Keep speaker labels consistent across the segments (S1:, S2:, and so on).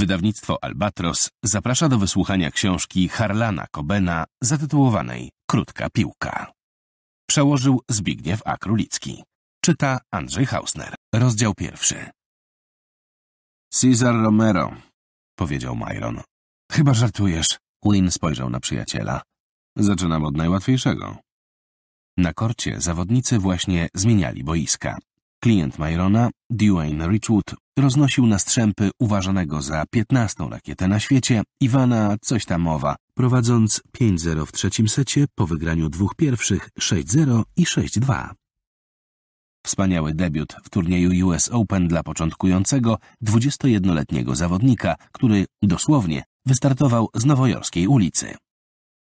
S1: Wydawnictwo Albatros zaprasza do wysłuchania książki Harlana Kobena zatytułowanej Krótka piłka. Przełożył Zbigniew A. Królicki. Czyta Andrzej Hausner. Rozdział pierwszy. Cesar Romero, powiedział Myron. Chyba żartujesz. Quinn spojrzał na przyjaciela. Zaczynam od najłatwiejszego. Na korcie zawodnicy właśnie zmieniali boiska. Klient Myrona, Dwayne Richwood, roznosił na strzępy uważanego za piętnastą rakietę na świecie Iwana coś tam mowa, prowadząc 5-0 w trzecim secie po wygraniu dwóch pierwszych 6-0 i 6-2. Wspaniały debiut w turnieju US Open dla początkującego 21-letniego zawodnika, który dosłownie wystartował z nowojorskiej ulicy.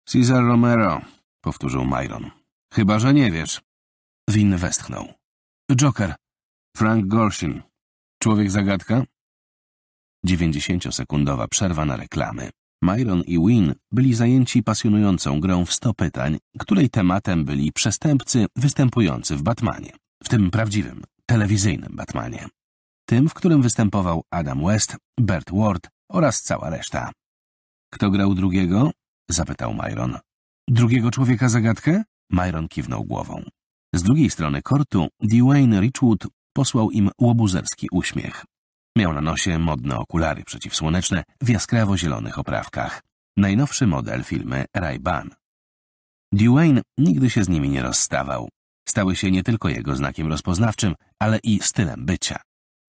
S1: Cesar Romero, powtórzył Myron. Chyba, że nie wiesz. Win westchnął. Joker, Frank Gorshin, Człowiek zagadka? 90-sekundowa przerwa na reklamy. Myron i Win byli zajęci pasjonującą grą w 100 pytań, której tematem byli przestępcy występujący w Batmanie, w tym prawdziwym, telewizyjnym Batmanie. Tym, w którym występował Adam West, Bert Ward oraz cała reszta. Kto grał drugiego? zapytał Myron. Drugiego człowieka zagadkę? Myron kiwnął głową. Z drugiej strony kortu Dwayne Richwood posłał im łobuzerski uśmiech. Miał na nosie modne okulary przeciwsłoneczne w jaskrawo-zielonych oprawkach. Najnowszy model filmy Ray-Ban. Dwayne nigdy się z nimi nie rozstawał. Stały się nie tylko jego znakiem rozpoznawczym, ale i stylem bycia.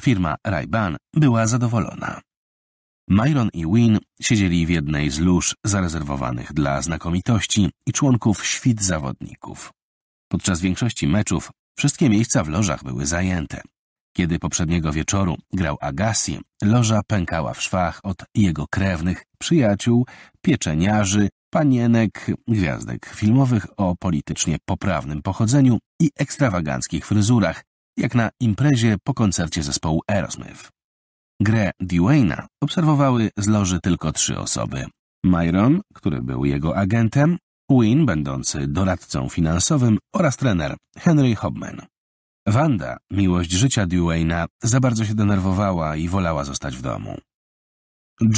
S1: Firma Ray-Ban była zadowolona. Myron i Win siedzieli w jednej z lóż zarezerwowanych dla znakomitości i członków świt zawodników. Podczas większości meczów Wszystkie miejsca w lożach były zajęte. Kiedy poprzedniego wieczoru grał Agassi, loża pękała w szwach od jego krewnych, przyjaciół, pieczeniarzy, panienek, gwiazdek filmowych o politycznie poprawnym pochodzeniu i ekstrawaganckich fryzurach, jak na imprezie po koncercie zespołu Aerosmith. Grę Dwayna obserwowały z loży tylko trzy osoby. Myron, który był jego agentem, Win będący doradcą finansowym oraz trener Henry Hobman. Wanda, miłość życia Duane'a, za bardzo się denerwowała i wolała zostać w domu.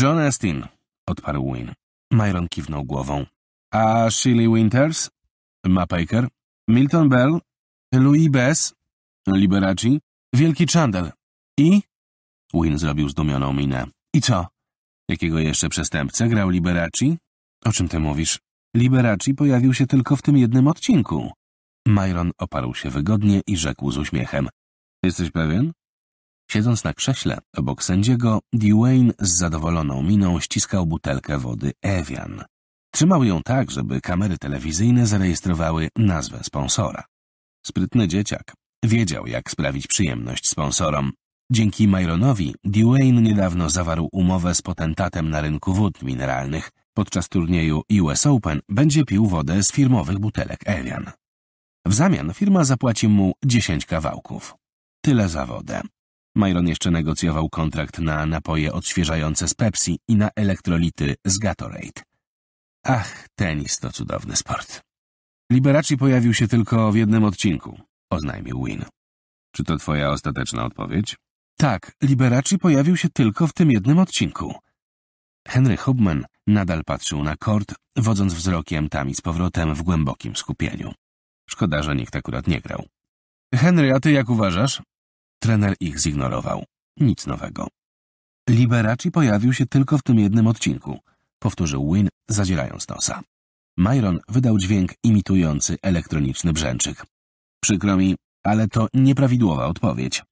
S1: John Estin, odparł Win, Myron kiwnął głową. A Shirley Winters? Ma Baker? Milton Bell? Louis Bess? Liberaci, Wielki Chandel. I? Win zrobił zdumioną minę. I co? Jakiego jeszcze przestępcę grał Liberaci? O czym ty mówisz? Liberaci pojawił się tylko w tym jednym odcinku. Myron oparł się wygodnie i rzekł z uśmiechem. Jesteś pewien? Siedząc na krześle obok sędziego, Dwayne z zadowoloną miną ściskał butelkę wody Evian. Trzymał ją tak, żeby kamery telewizyjne zarejestrowały nazwę sponsora. Sprytny dzieciak. Wiedział, jak sprawić przyjemność sponsorom. Dzięki Myronowi Dwayne niedawno zawarł umowę z potentatem na rynku wód mineralnych, Podczas turnieju US Open będzie pił wodę z firmowych butelek Evian. W zamian firma zapłaci mu 10 kawałków. Tyle za wodę. Myron jeszcze negocjował kontrakt na napoje odświeżające z Pepsi i na elektrolity z Gatorade. Ach, tenis to cudowny sport. Liberaci pojawił się tylko w jednym odcinku, oznajmił Win. Czy to twoja ostateczna odpowiedź? Tak, Liberaci pojawił się tylko w tym jednym odcinku. Henry Hubman Nadal patrzył na kord, wodząc wzrokiem tam i z powrotem w głębokim skupieniu. Szkoda, że nikt akurat nie grał. Henry, a ty jak uważasz? Trener ich zignorował. Nic nowego. Liberaci pojawił się tylko w tym jednym odcinku, powtórzył Win, zadzierając nosa. Myron wydał dźwięk imitujący elektroniczny brzęczyk. Przykro mi, ale to nieprawidłowa odpowiedź.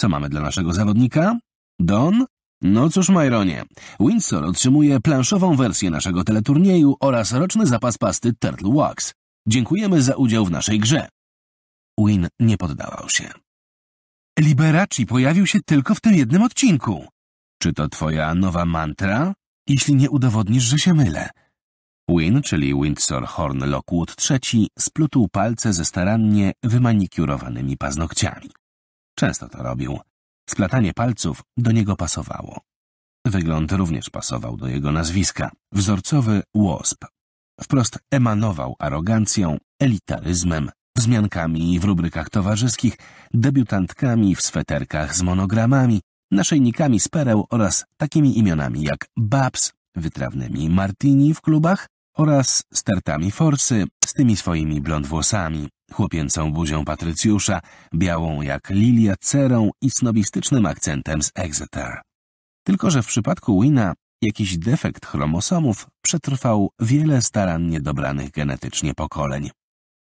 S1: Co mamy dla naszego zawodnika? Don? No cóż, Majronie, Windsor otrzymuje planszową wersję naszego teleturnieju oraz roczny zapas pasty Turtle Wax. Dziękujemy za udział w naszej grze. Win nie poddawał się. Liberaci pojawił się tylko w tym jednym odcinku. Czy to twoja nowa mantra? Jeśli nie udowodnisz, że się mylę. Win, czyli Windsor Horn Lockwood III, splutł palce ze starannie wymanikiurowanymi paznokciami. Często to robił. Splatanie palców do niego pasowało. Wygląd również pasował do jego nazwiska. Wzorcowy łosp. Wprost emanował arogancją, elitaryzmem, wzmiankami w rubrykach towarzyskich, debiutantkami w sweterkach z monogramami, naszyjnikami z pereł oraz takimi imionami jak Babs, wytrawnymi Martini w klubach oraz stertami forsy z tymi swoimi blond włosami, chłopięcą buzią Patrycjusza, białą jak lilia cerą i snobistycznym akcentem z Exeter. Tylko, że w przypadku Wina jakiś defekt chromosomów przetrwał wiele starannie dobranych genetycznie pokoleń.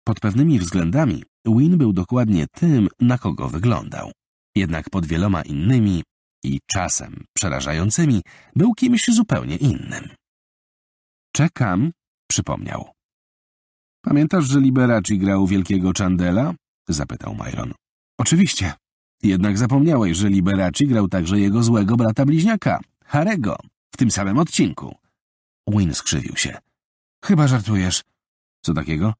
S1: Pod pewnymi względami Win był dokładnie tym, na kogo wyglądał. Jednak pod wieloma innymi i czasem przerażającymi był kimś zupełnie innym. Czekam, przypomniał. Pamiętasz, że Liberaci grał wielkiego Chandela? zapytał Myron. Oczywiście. Jednak zapomniałeś, że Liberaci grał także jego złego brata bliźniaka, Harego, w tym samym odcinku. Win skrzywił się. Chyba żartujesz. Co takiego?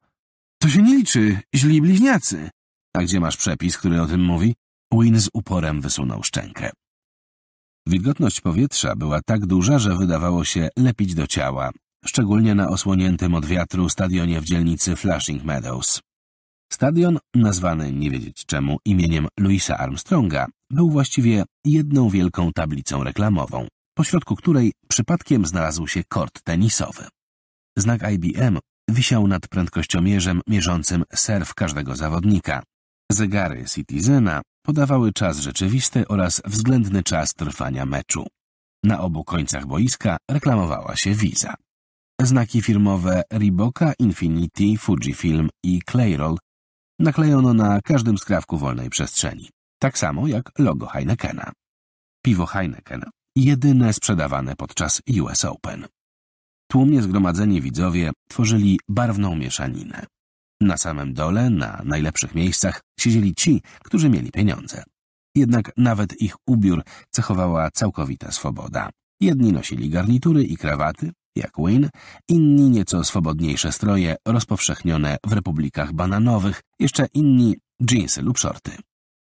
S1: To się nie liczy, źli bliźniacy. A gdzie masz przepis, który o tym mówi? Win z uporem wysunął szczękę. Wilgotność powietrza była tak duża, że wydawało się lepić do ciała, szczególnie na osłoniętym od wiatru stadionie w dzielnicy Flushing Meadows. Stadion, nazwany nie wiedzieć czemu imieniem Louisa Armstronga, był właściwie jedną wielką tablicą reklamową, pośrodku której przypadkiem znalazł się kort tenisowy. Znak IBM wisiał nad prędkościomierzem mierzącym serw każdego zawodnika. Zegary Citizena podawały czas rzeczywisty oraz względny czas trwania meczu. Na obu końcach boiska reklamowała się wiza. Znaki firmowe Reeboka, Infinity, Fujifilm i Clayroll naklejono na każdym skrawku wolnej przestrzeni, tak samo jak logo Heinekena. Piwo Heineken, jedyne sprzedawane podczas US Open. Tłumnie zgromadzeni widzowie tworzyli barwną mieszaninę. Na samym dole, na najlepszych miejscach, siedzieli ci, którzy mieli pieniądze. Jednak nawet ich ubiór cechowała całkowita swoboda. Jedni nosili garnitury i krawaty, jak Wayne, inni nieco swobodniejsze stroje rozpowszechnione w republikach bananowych, jeszcze inni dżinsy lub shorty.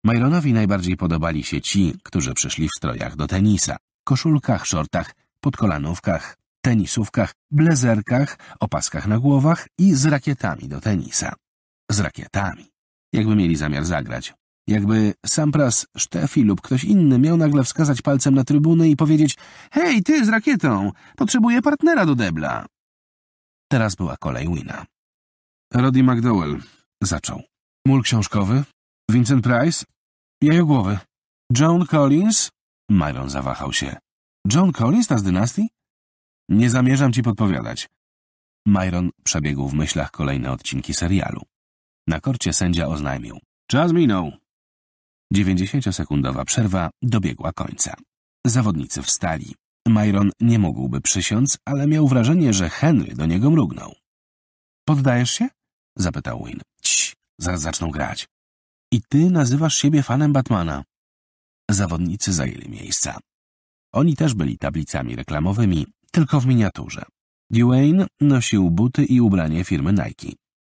S1: Myronowi najbardziej podobali się ci, którzy przyszli w strojach do tenisa, koszulkach, shortach, podkolanówkach, tenisówkach, blezerkach, opaskach na głowach i z rakietami do tenisa. Z rakietami. Jakby mieli zamiar zagrać, jakby Sampras, Sztefi lub ktoś inny miał nagle wskazać palcem na trybunę i powiedzieć Hej, ty z rakietą! Potrzebuję partnera do debla! Teraz była kolej Wina. Roddy McDowell zaczął. Mól książkowy? Vincent Price? Jajogłowy. John Collins? Myron zawahał się. John Collins, ta z dynastii? Nie zamierzam ci podpowiadać. Myron przebiegł w myślach kolejne odcinki serialu. Na korcie sędzia oznajmił. Czas minął. 90-sekundowa przerwa dobiegła końca. Zawodnicy wstali. Myron nie mógłby przysiąc, ale miał wrażenie, że Henry do niego mrugnął. Poddajesz się? zapytał Win. Cii, zaraz zaczną grać. I ty nazywasz siebie fanem Batmana. Zawodnicy zajęli miejsca. Oni też byli tablicami reklamowymi, tylko w miniaturze. Dwayne nosił buty i ubranie firmy Nike.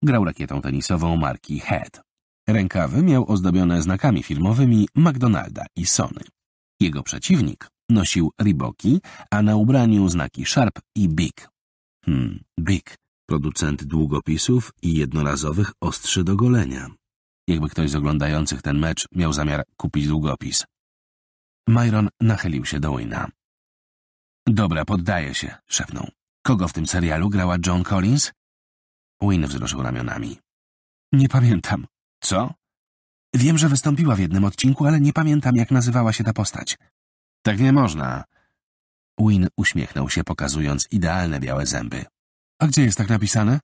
S1: Grał rakietą tenisową marki Head. Rękawy miał ozdobione znakami firmowymi McDonalda i Sony. Jego przeciwnik nosił Riboki, a na ubraniu znaki Sharp i Big. Hmm, Big, producent długopisów i jednorazowych ostrzy do golenia. Jakby ktoś z oglądających ten mecz miał zamiar kupić długopis. Myron nachylił się do Wina. Dobra, poddaję się, szepnął. Kogo w tym serialu grała John Collins? Win wzruszył ramionami. Nie pamiętam. Co? Wiem, że wystąpiła w jednym odcinku, ale nie pamiętam, jak nazywała się ta postać. Tak nie można. Win uśmiechnął się, pokazując idealne białe zęby. A gdzie jest tak napisane?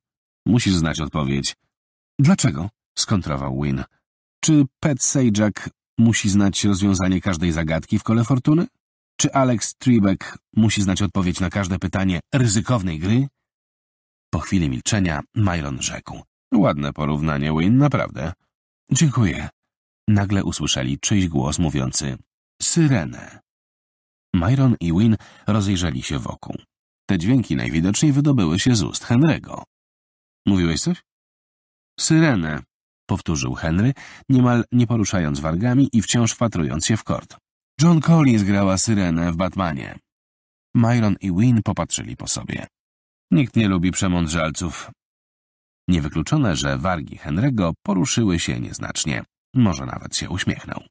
S1: Musisz znać odpowiedź. Dlaczego? skontrował Win. Czy Pet Sajak musi znać rozwiązanie każdej zagadki w kole fortuny? Czy Alex Trebek musi znać odpowiedź na każde pytanie ryzykownej gry? Po chwili milczenia Myron rzekł. Ładne porównanie, Win, naprawdę. Dziękuję. Nagle usłyszeli czyjś głos mówiący Syrenę. Myron i Win rozejrzeli się wokół. Te dźwięki najwidoczniej wydobyły się z ust Henry'ego. Mówiłeś coś? Syrenę, powtórzył Henry, niemal nie poruszając wargami i wciąż wpatrując się w kord. John Collins grała Syrenę w Batmanie. Myron i Win popatrzyli po sobie. Nikt nie lubi przemądrzalców, Niewykluczone, że wargi Henry'ego poruszyły się nieznacznie. Może nawet się uśmiechnął.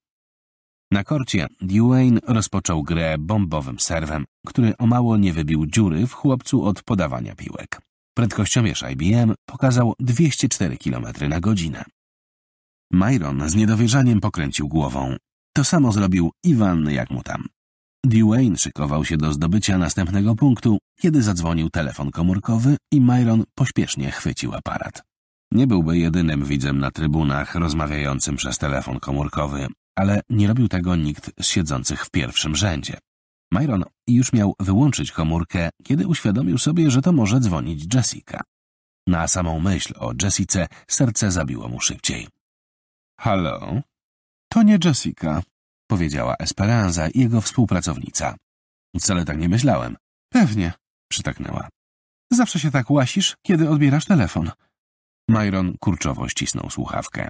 S1: Na korcie Dwayne rozpoczął grę bombowym serwem, który o mało nie wybił dziury w chłopcu od podawania piłek. Prędkościomierz IBM pokazał 204 km na godzinę. Myron z niedowierzaniem pokręcił głową. To samo zrobił Iwan jak mu tam. Dwayne szykował się do zdobycia następnego punktu, kiedy zadzwonił telefon komórkowy i Myron pośpiesznie chwycił aparat. Nie byłby jedynym widzem na trybunach rozmawiającym przez telefon komórkowy, ale nie robił tego nikt z siedzących w pierwszym rzędzie. Myron już miał wyłączyć komórkę, kiedy uświadomił sobie, że to może dzwonić Jessica. Na samą myśl o Jessice serce zabiło mu szybciej. Halo? To nie Jessica, powiedziała Esperanza, jego współpracownica. Wcale tak nie myślałem. Pewnie, przytaknęła. Zawsze się tak łasisz, kiedy odbierasz telefon. Myron kurczowo ścisnął słuchawkę.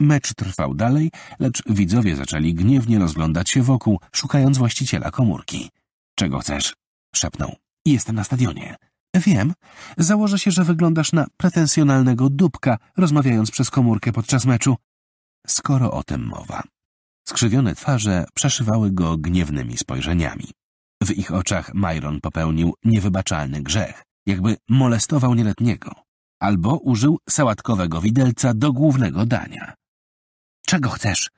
S1: Mecz trwał dalej, lecz widzowie zaczęli gniewnie rozglądać się wokół, szukając właściciela komórki. Czego chcesz? szepnął. Jestem na stadionie. Wiem. Założę się, że wyglądasz na pretensjonalnego dupka, rozmawiając przez komórkę podczas meczu. Skoro o tym mowa, Skrzywione twarze przeszywały go gniewnymi spojrzeniami. W ich oczach Myron popełnił niewybaczalny grzech, jakby molestował nieletniego, albo użył sałatkowego widelca do głównego dania. Czego chcesz?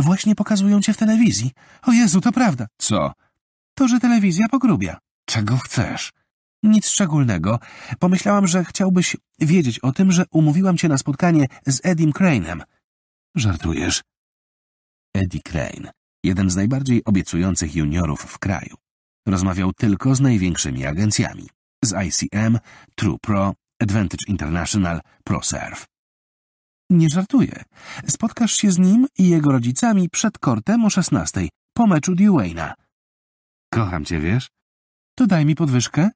S1: Właśnie pokazują cię w telewizji. O Jezu, to prawda. Co? To, że telewizja pogrubia. Czego chcesz? Nic szczególnego. Pomyślałam, że chciałbyś wiedzieć o tym, że umówiłam cię na spotkanie z Edim Crane'em. Żartujesz. Eddie Crane, jeden z najbardziej obiecujących juniorów w kraju. Rozmawiał tylko z największymi agencjami. Z ICM, True Pro, Advantage International, ProServe. Nie żartuję. Spotkasz się z nim i jego rodzicami przed kortem o 16 po meczu Dwayna. Kocham cię, wiesz? To daj mi podwyżkę.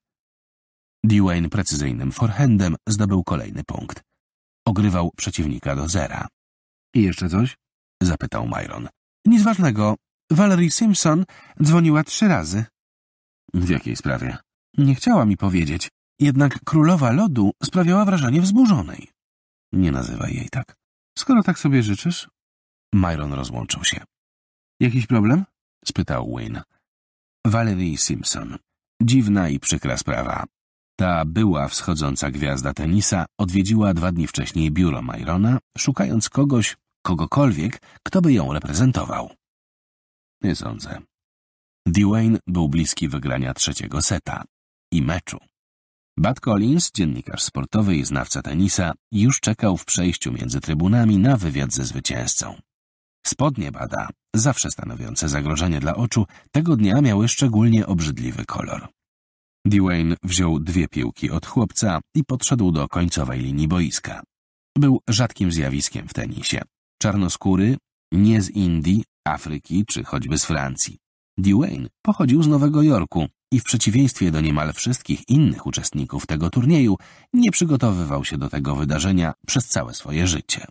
S1: Dwayne precyzyjnym forehandem zdobył kolejny punkt. Ogrywał przeciwnika do zera. I jeszcze coś? zapytał Myron. Nic ważnego. Valerie Simpson dzwoniła trzy razy. W jakiej sprawie? Nie chciała mi powiedzieć. Jednak królowa lodu sprawiała wrażenie wzburzonej. Nie nazywaj jej tak. Skoro tak sobie życzysz... Myron rozłączył się. Jakiś problem? spytał Wayne. Valerie Simpson. Dziwna i przykra sprawa. Ta była wschodząca gwiazda tenisa odwiedziła dwa dni wcześniej biuro Myrona, szukając kogoś, kogokolwiek, kto by ją reprezentował. Nie sądzę. Dwayne był bliski wygrania trzeciego seta i meczu. Bud Collins, dziennikarz sportowy i znawca tenisa, już czekał w przejściu między trybunami na wywiad ze zwycięzcą. Spodnie Bada, zawsze stanowiące zagrożenie dla oczu, tego dnia miały szczególnie obrzydliwy kolor. Dwayne wziął dwie piłki od chłopca i podszedł do końcowej linii boiska. Był rzadkim zjawiskiem w tenisie czarnoskóry, nie z Indii, Afryki czy choćby z Francji. Dwayne pochodził z Nowego Jorku i w przeciwieństwie do niemal wszystkich innych uczestników tego turnieju nie przygotowywał się do tego wydarzenia przez całe swoje życie.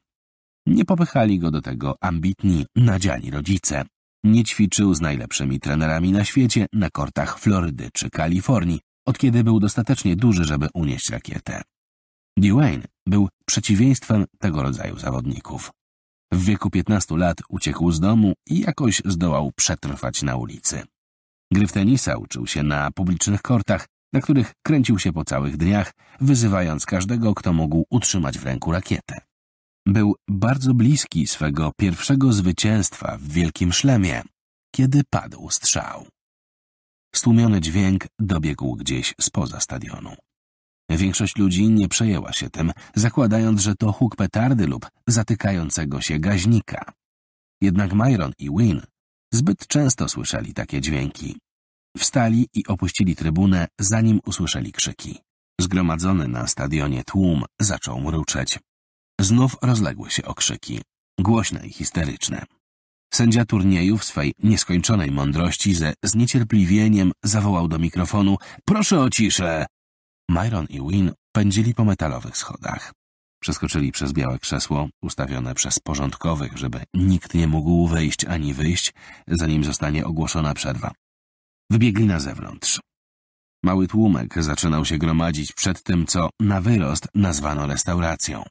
S1: Nie popychali go do tego ambitni, nadziani rodzice. Nie ćwiczył z najlepszymi trenerami na świecie na kortach Florydy czy Kalifornii, od kiedy był dostatecznie duży, żeby unieść rakietę. Dwayne był przeciwieństwem tego rodzaju zawodników. W wieku 15 lat uciekł z domu i jakoś zdołał przetrwać na ulicy. Gry w tenisa uczył się na publicznych kortach, na których kręcił się po całych dniach, wyzywając każdego, kto mógł utrzymać w ręku rakietę. Był bardzo bliski swego pierwszego zwycięstwa w Wielkim Szlemie, kiedy padł strzał. Stłumiony dźwięk dobiegł gdzieś spoza stadionu. Większość ludzi nie przejęła się tym, zakładając, że to huk petardy lub zatykającego się gaźnika. Jednak Myron i Wynne zbyt często słyszeli takie dźwięki. Wstali i opuścili trybunę, zanim usłyszeli krzyki. Zgromadzony na stadionie tłum zaczął mruczeć. Znów rozległy się okrzyki, głośne i histeryczne. Sędzia turnieju w swej nieskończonej mądrości ze zniecierpliwieniem zawołał do mikrofonu Proszę o ciszę! Myron i Win pędzili po metalowych schodach. Przeskoczyli przez białe krzesło, ustawione przez porządkowych, żeby nikt nie mógł wejść ani wyjść, zanim zostanie ogłoszona przerwa. Wybiegli na zewnątrz. Mały tłumek zaczynał się gromadzić przed tym, co na wyrost nazwano restauracją.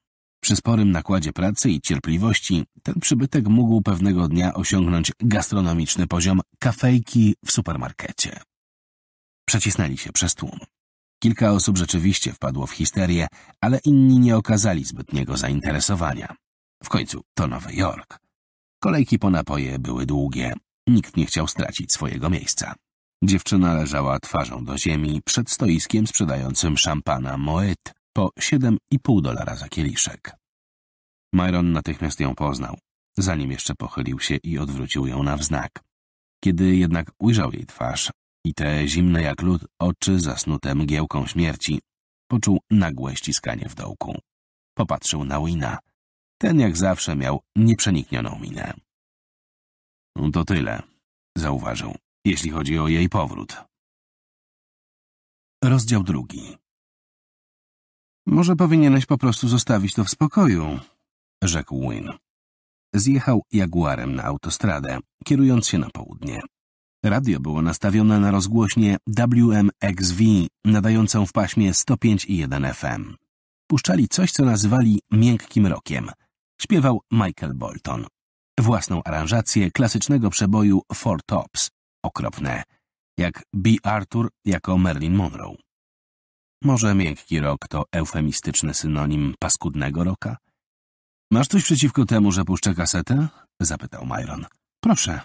S1: Przy sporym nakładzie pracy i cierpliwości ten przybytek mógł pewnego dnia osiągnąć gastronomiczny poziom kafejki w supermarkecie. Przecisnęli się przez tłum. Kilka osób rzeczywiście wpadło w histerię, ale inni nie okazali zbytniego zainteresowania. W końcu to Nowy Jork. Kolejki po napoje były długie. Nikt nie chciał stracić swojego miejsca. Dziewczyna leżała twarzą do ziemi przed stoiskiem sprzedającym szampana Moet po 7,5 dolara za kieliszek. Myron natychmiast ją poznał, zanim jeszcze pochylił się i odwrócił ją na wznak. Kiedy jednak ujrzał jej twarz, i te zimne jak lód oczy zasnute mgiełką śmierci poczuł nagłe ściskanie w dołku. Popatrzył na Wina. Ten jak zawsze miał nieprzeniknioną minę. No to tyle, zauważył, jeśli chodzi o jej powrót. Rozdział drugi. Może powinieneś po prostu zostawić to w spokoju, rzekł Win. Zjechał jaguarem na autostradę, kierując się na południe. Radio było nastawione na rozgłośnie WMXV, nadającą w paśmie 105,1 FM. Puszczali coś, co nazywali miękkim rokiem. Śpiewał Michael Bolton. Własną aranżację klasycznego przeboju Four Tops. Okropne. Jak B. Arthur jako Marilyn Monroe. Może miękki rok to eufemistyczny synonim paskudnego roka? Masz coś przeciwko temu, że puszczę kasetę? Zapytał Myron. Proszę.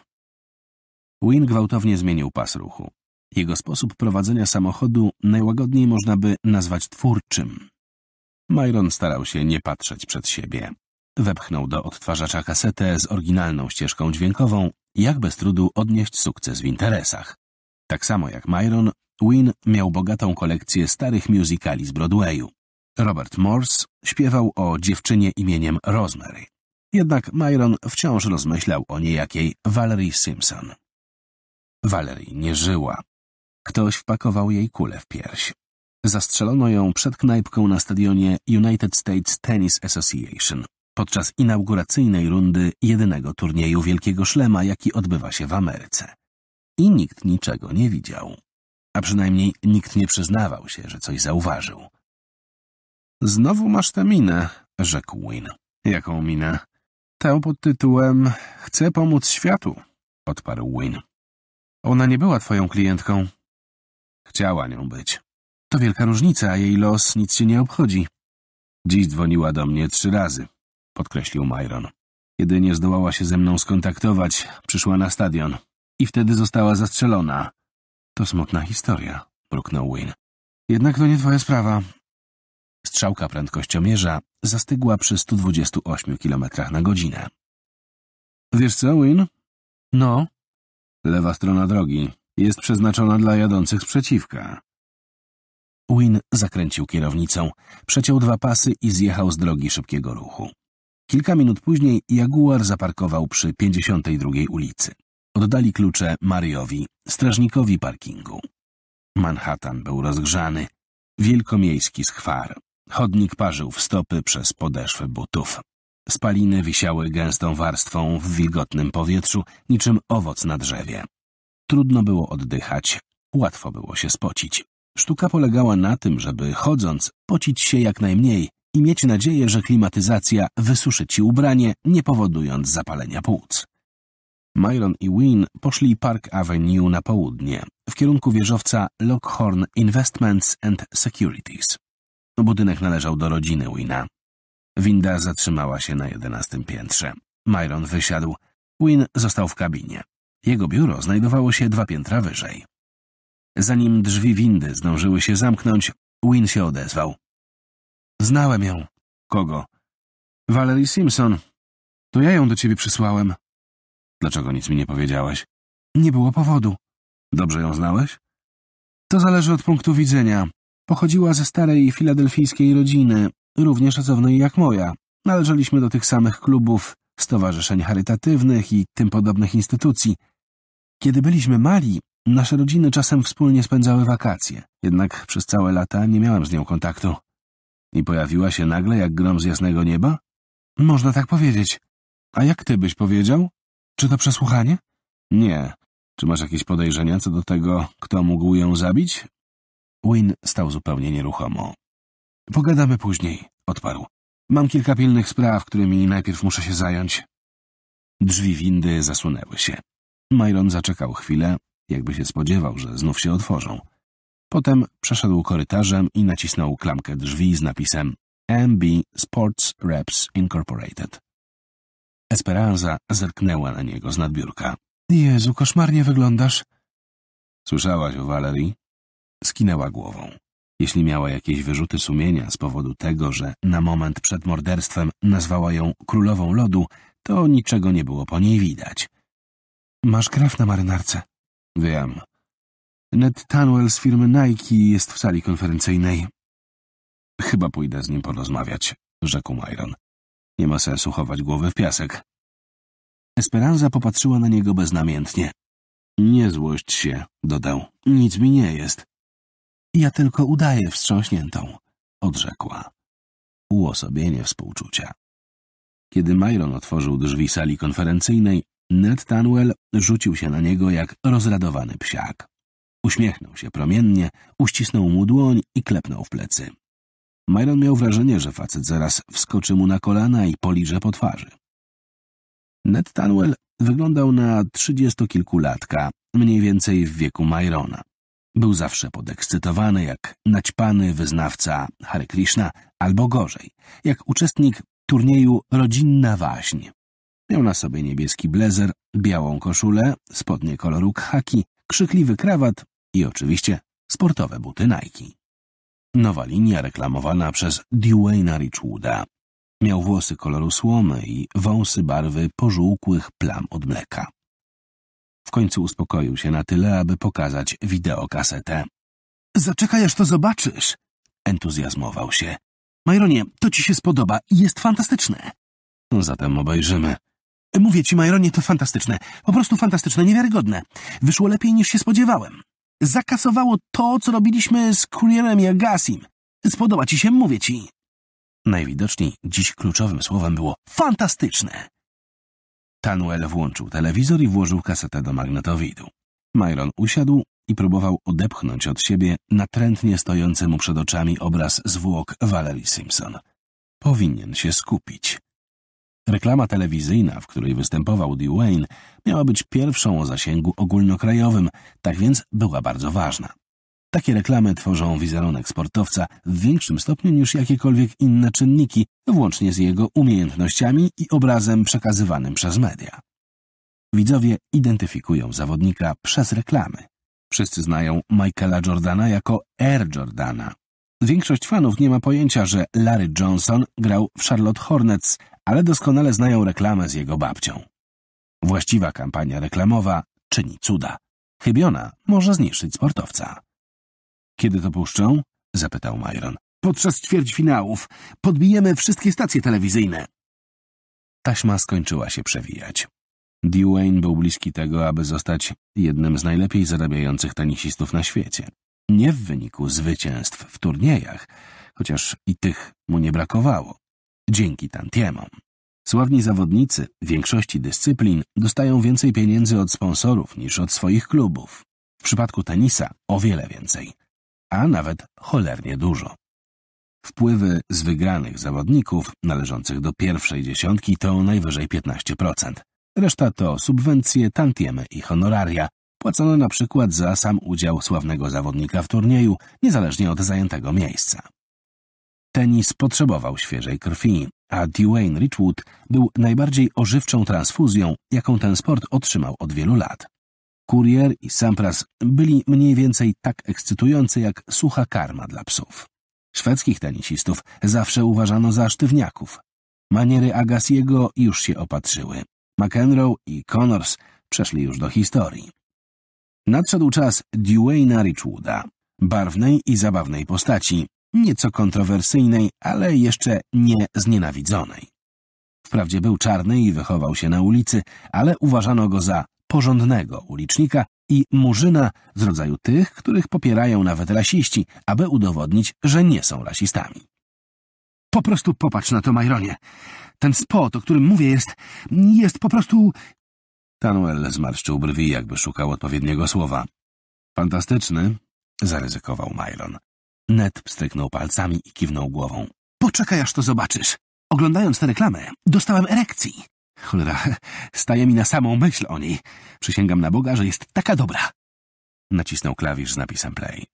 S1: Win gwałtownie zmienił pas ruchu. Jego sposób prowadzenia samochodu najłagodniej można by nazwać twórczym. Myron starał się nie patrzeć przed siebie. Wepchnął do odtwarzacza kasetę z oryginalną ścieżką dźwiękową, jak bez trudu odnieść sukces w interesach. Tak samo jak Myron, Win miał bogatą kolekcję starych musicali z Broadwayu. Robert Morse śpiewał o dziewczynie imieniem Rosemary. Jednak Myron wciąż rozmyślał o niejakiej Valerie Simpson. Valerie nie żyła. Ktoś wpakował jej kulę w pierś. Zastrzelono ją przed knajpką na stadionie United States Tennis Association podczas inauguracyjnej rundy jedynego turnieju Wielkiego Szlema, jaki odbywa się w Ameryce. I nikt niczego nie widział. A przynajmniej nikt nie przyznawał się, że coś zauważył. Znowu masz tę minę, rzekł Win. Jaką minę? Tę pod tytułem Chcę pomóc światu, odparł Win. Ona nie była twoją klientką. Chciała nią być. To wielka różnica, a jej los nic ci nie obchodzi. Dziś dzwoniła do mnie trzy razy, podkreślił Myron. Jedynie zdołała się ze mną skontaktować, przyszła na stadion i wtedy została zastrzelona. To smutna historia, mruknął Win. Jednak to nie twoja sprawa. Strzałka prędkościomierza zastygła przy 128 km na godzinę. Wiesz co, Win? No. Lewa strona drogi jest przeznaczona dla jadących sprzeciwka. Win zakręcił kierownicą, przeciął dwa pasy i zjechał z drogi szybkiego ruchu. Kilka minut później Jaguar zaparkował przy 52 ulicy. Oddali klucze Mariowi, strażnikowi parkingu. Manhattan był rozgrzany. Wielkomiejski schwar. Chodnik parzył w stopy przez podeszwy butów. Spaliny wisiały gęstą warstwą w wilgotnym powietrzu, niczym owoc na drzewie. Trudno było oddychać, łatwo było się spocić. Sztuka polegała na tym, żeby chodząc, pocić się jak najmniej i mieć nadzieję, że klimatyzacja wysuszy ci ubranie, nie powodując zapalenia płuc. Myron i Wynne poszli Park Avenue na południe, w kierunku wieżowca Lockhorn Investments and Securities. Budynek należał do rodziny Wina. Winda zatrzymała się na jedenastym piętrze. Myron wysiadł. Quinn został w kabinie. Jego biuro znajdowało się dwa piętra wyżej. Zanim drzwi windy zdążyły się zamknąć, Win się odezwał. Znałem ją. Kogo? Valerie Simpson. To ja ją do ciebie przysłałem. Dlaczego nic mi nie powiedziałeś? Nie było powodu. Dobrze ją znałeś? To zależy od punktu widzenia. Pochodziła ze starej filadelfijskiej rodziny, również szacownej jak moja. Należeliśmy do tych samych klubów, stowarzyszeń charytatywnych i tym podobnych instytucji. Kiedy byliśmy mali, nasze rodziny czasem wspólnie spędzały wakacje, jednak przez całe lata nie miałem z nią kontaktu. I pojawiła się nagle jak grom z jasnego nieba? Można tak powiedzieć. A jak ty byś powiedział? Czy to przesłuchanie? Nie. Czy masz jakieś podejrzenia co do tego, kto mógł ją zabić? Win stał zupełnie nieruchomo. Pogadamy później, odparł. Mam kilka pilnych spraw, którymi najpierw muszę się zająć. Drzwi windy zasunęły się. Myron zaczekał chwilę, jakby się spodziewał, że znów się otworzą. Potem przeszedł korytarzem i nacisnął klamkę drzwi z napisem MB Sports Reps Incorporated. Esperanza zerknęła na niego z nadbiórka. Jezu, koszmarnie wyglądasz. Słyszałaś o Valerii? Skinęła głową. Jeśli miała jakieś wyrzuty sumienia z powodu tego, że na moment przed morderstwem nazwała ją królową lodu, to niczego nie było po niej widać. Masz krew na marynarce? Wiem. Ned Tanwell z firmy Nike jest w sali konferencyjnej. Chyba pójdę z nim porozmawiać, rzekł Myron. Nie ma sensu chować głowy w piasek. Esperanza popatrzyła na niego beznamiętnie. Nie złość się, dodał. Nic mi nie jest. Ja tylko udaję wstrząśniętą, odrzekła. Uosobienie współczucia. Kiedy Myron otworzył drzwi sali konferencyjnej, Ned Tanwell rzucił się na niego jak rozradowany psiak. Uśmiechnął się promiennie, uścisnął mu dłoń i klepnął w plecy. Myron miał wrażenie, że facet zaraz wskoczy mu na kolana i poliże po twarzy. Ned Tanwell wyglądał na trzydziestokilkulatka, mniej więcej w wieku Myrona. Był zawsze podekscytowany jak naćpany wyznawca Hare Krishna, albo gorzej, jak uczestnik turnieju Rodzinna Waźń. Miał na sobie niebieski blazer, białą koszulę, spodnie koloru khaki, krzykliwy krawat i oczywiście sportowe buty Nike. Nowa linia reklamowana przez Dwayna Richwooda. Miał włosy koloru słomy i wąsy barwy pożółkłych plam od mleka. W końcu uspokoił się na tyle, aby pokazać wideokasetę. Zaczekaj, aż to zobaczysz! Entuzjazmował się. Majronie, to ci się spodoba i jest fantastyczne. Zatem obejrzymy. Mówię ci, Majronie, to fantastyczne. Po prostu fantastyczne, niewiarygodne. Wyszło lepiej niż się spodziewałem. Zakasowało to, co robiliśmy z kurierem i Agasim. Spodoba ci się, mówię ci. Najwidoczniej dziś kluczowym słowem było fantastyczne. Stanwell włączył telewizor i włożył kasetę do magnetowidu. Myron usiadł i próbował odepchnąć od siebie natrętnie stojący mu przed oczami obraz zwłok Valerie Simpson. Powinien się skupić. Reklama telewizyjna, w której występował Wayne, miała być pierwszą o zasięgu ogólnokrajowym, tak więc była bardzo ważna. Takie reklamy tworzą wizerunek sportowca w większym stopniu niż jakiekolwiek inne czynniki, włącznie z jego umiejętnościami i obrazem przekazywanym przez media. Widzowie identyfikują zawodnika przez reklamy. Wszyscy znają Michaela Jordana jako Air Jordana. Większość fanów nie ma pojęcia, że Larry Johnson grał w Charlotte Hornets, ale doskonale znają reklamę z jego babcią. Właściwa kampania reklamowa czyni cuda. Chybiona może zniszczyć sportowca. Kiedy to puszczą? zapytał Myron. Podczas ćwierćfinałów. Podbijemy wszystkie stacje telewizyjne. Taśma skończyła się przewijać. Dwayne był bliski tego, aby zostać jednym z najlepiej zarabiających tenisistów na świecie. Nie w wyniku zwycięstw w turniejach, chociaż i tych mu nie brakowało. Dzięki tantiemom. Sławni zawodnicy większości dyscyplin dostają więcej pieniędzy od sponsorów niż od swoich klubów. W przypadku tenisa o wiele więcej a nawet cholernie dużo. Wpływy z wygranych zawodników należących do pierwszej dziesiątki to najwyżej 15%. Reszta to subwencje, tantiemy i honoraria, płacone na przykład za sam udział sławnego zawodnika w turnieju, niezależnie od zajętego miejsca. Tenis potrzebował świeżej krwi, a Dwayne Richwood był najbardziej ożywczą transfuzją, jaką ten sport otrzymał od wielu lat. Kurier i Sampras byli mniej więcej tak ekscytujący jak sucha karma dla psów. Szwedzkich tenisistów zawsze uważano za sztywniaków. Maniery Agassiego już się opatrzyły. McEnroe i Connors przeszli już do historii. Nadszedł czas Dwayna Richwooda, barwnej i zabawnej postaci, nieco kontrowersyjnej, ale jeszcze nie znienawidzonej. Wprawdzie był czarny i wychował się na ulicy, ale uważano go za porządnego ulicznika i murzyna z rodzaju tych, których popierają nawet rasiści, aby udowodnić, że nie są rasistami. Po prostu popatrz na to, Majronie. Ten spot, o którym mówię, jest... jest po prostu... Tanuel zmarszczył brwi, jakby szukał odpowiedniego słowa. Fantastyczny, zaryzykował Myron. Ned pstryknął palcami i kiwnął głową. Poczekaj, aż to zobaczysz. Oglądając tę reklamę, dostałem erekcji. Cholera, staje mi na samą myśl o niej. Przysięgam na Boga, że jest taka dobra. Nacisnął klawisz z napisem play.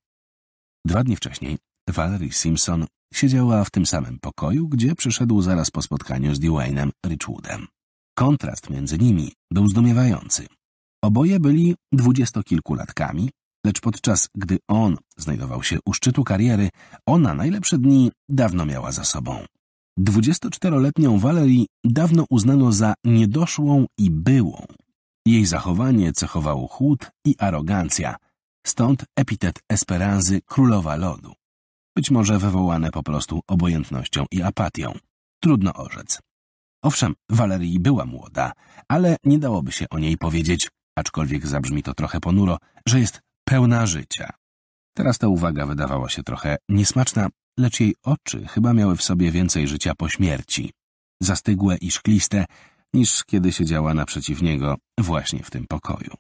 S1: Dwa dni wcześniej Valerie Simpson siedziała w tym samym pokoju, gdzie przyszedł zaraz po spotkaniu z Dwaynem Richwoodem. Kontrast między nimi był zdumiewający. Oboje byli dwudziestokilkulatkami, lecz podczas gdy on znajdował się u szczytu kariery, ona najlepsze dni dawno miała za sobą. 24-letnią Walerii dawno uznano za niedoszłą i byłą. Jej zachowanie cechowało chłód i arogancja, stąd epitet Esperanzy królowa lodu. Być może wywołane po prostu obojętnością i apatią. Trudno orzec. Owszem, Valerii była młoda, ale nie dałoby się o niej powiedzieć, aczkolwiek zabrzmi to trochę ponuro, że jest pełna życia. Teraz ta uwaga wydawała się trochę niesmaczna, lecz jej oczy chyba miały w sobie więcej życia po śmierci, zastygłe i szkliste, niż kiedy siedziała naprzeciw niego właśnie w tym pokoju.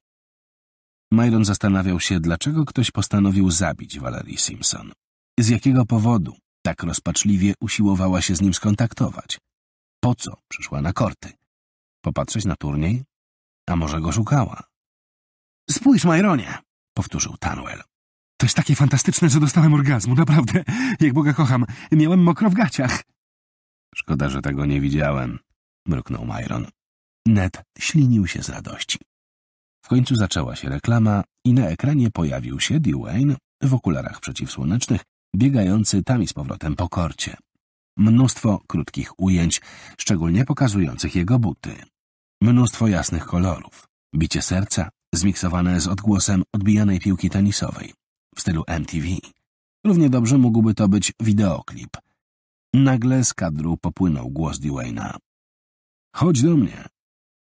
S1: Myron zastanawiał się, dlaczego ktoś postanowił zabić Valerie Simpson. Z jakiego powodu tak rozpaczliwie usiłowała się z nim skontaktować? Po co przyszła na korty? Popatrzeć na turniej? A może go szukała? Spójrz, Myronie, powtórzył Tanwell. To jest takie fantastyczne, że dostałem orgazmu, naprawdę. Jak Boga kocham, miałem mokro w gaciach. Szkoda, że tego nie widziałem, mruknął Myron. Ned ślinił się z radości. W końcu zaczęła się reklama i na ekranie pojawił się Dwayne w okularach przeciwsłonecznych, biegający tam i z powrotem po korcie. Mnóstwo krótkich ujęć, szczególnie pokazujących jego buty. Mnóstwo jasnych kolorów, bicie serca, zmiksowane z odgłosem odbijanej piłki tenisowej w stylu MTV. Równie dobrze mógłby to być wideoklip. Nagle z kadru popłynął głos Dwayna. Chodź do mnie.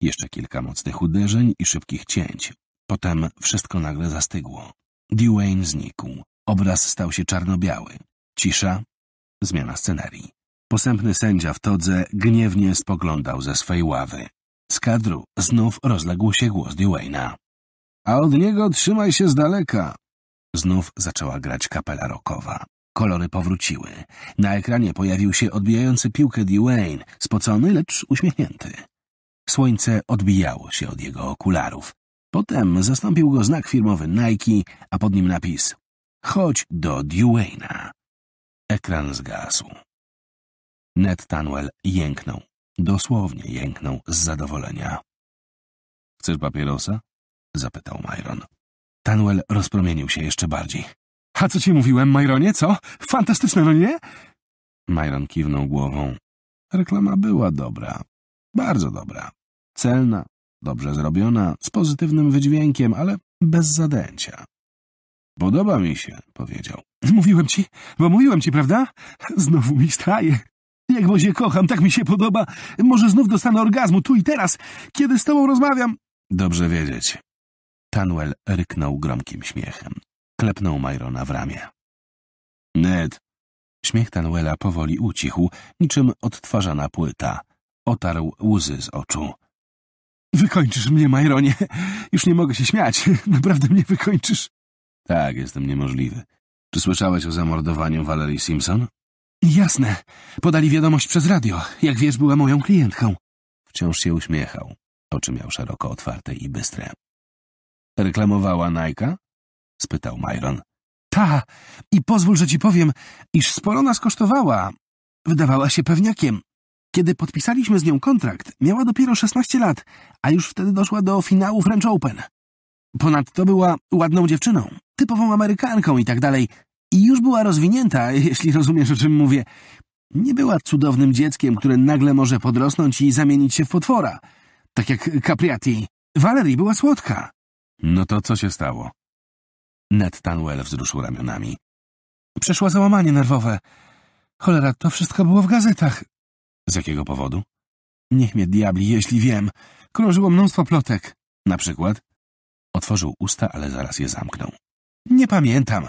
S1: Jeszcze kilka mocnych uderzeń i szybkich cięć. Potem wszystko nagle zastygło. Dwayne znikł. Obraz stał się czarno-biały. Cisza, zmiana scenerii. Posępny sędzia w todze gniewnie spoglądał ze swej ławy. Z kadru znów rozległ się głos Dwayna. A od niego trzymaj się z daleka. Znów zaczęła grać kapela rockowa. Kolory powróciły. Na ekranie pojawił się odbijający piłkę Dwayne, spocony, lecz uśmiechnięty. Słońce odbijało się od jego okularów. Potem zastąpił go znak firmowy Nike, a pod nim napis Chodź do Dwayna. Ekran zgasł. Ned Tanwell jęknął. Dosłownie jęknął z zadowolenia. Chcesz papierosa? zapytał Myron. Tanuel rozpromienił się jeszcze bardziej. A co ci mówiłem, Majronie, co? Fantastyczne, no nie? Majron kiwnął głową. Reklama była dobra. Bardzo dobra. Celna, dobrze zrobiona, z pozytywnym wydźwiękiem, ale bez zadęcia. Podoba mi się, powiedział. Mówiłem ci, bo mówiłem ci, prawda? Znowu mi staje. Jak bo się kocham, tak mi się podoba. Może znów dostanę orgazmu, tu i teraz, kiedy z tobą rozmawiam. Dobrze wiedzieć, Tanuel ryknął gromkim śmiechem. Klepnął Myrona w ramię. Ned! Śmiech Tanuela powoli ucichł, niczym odtwarzana płyta. Otarł łzy z oczu. Wykończysz mnie, Myronie! Już nie mogę się śmiać. Naprawdę mnie wykończysz. Tak, jestem niemożliwy. Czy słyszałeś o zamordowaniu Valerie Simpson? Jasne. Podali wiadomość przez radio. Jak wiesz, była moją klientką. Wciąż się uśmiechał. Oczy miał szeroko otwarte i bystre. Reklamowała Najka? – spytał Myron. Ta, i pozwól, że ci powiem, iż sporo nas kosztowała. Wydawała się pewniakiem. Kiedy podpisaliśmy z nią kontrakt, miała dopiero 16 lat, a już wtedy doszła do finału French Open. Ponadto była ładną dziewczyną, typową Amerykanką i tak dalej. I już była rozwinięta, jeśli rozumiesz, o czym mówię. Nie była cudownym dzieckiem, które nagle może podrosnąć i zamienić się w potwora. Tak jak Capriati. Valerie była słodka, no to co się stało? Ned Tanwell wzruszył ramionami. Przeszła załamanie nerwowe. Cholera, to wszystko było w gazetach. Z jakiego powodu? Niech mnie diabli, jeśli wiem. Krążyło mnóstwo plotek. Na przykład? Otworzył usta, ale zaraz je zamknął. Nie pamiętam.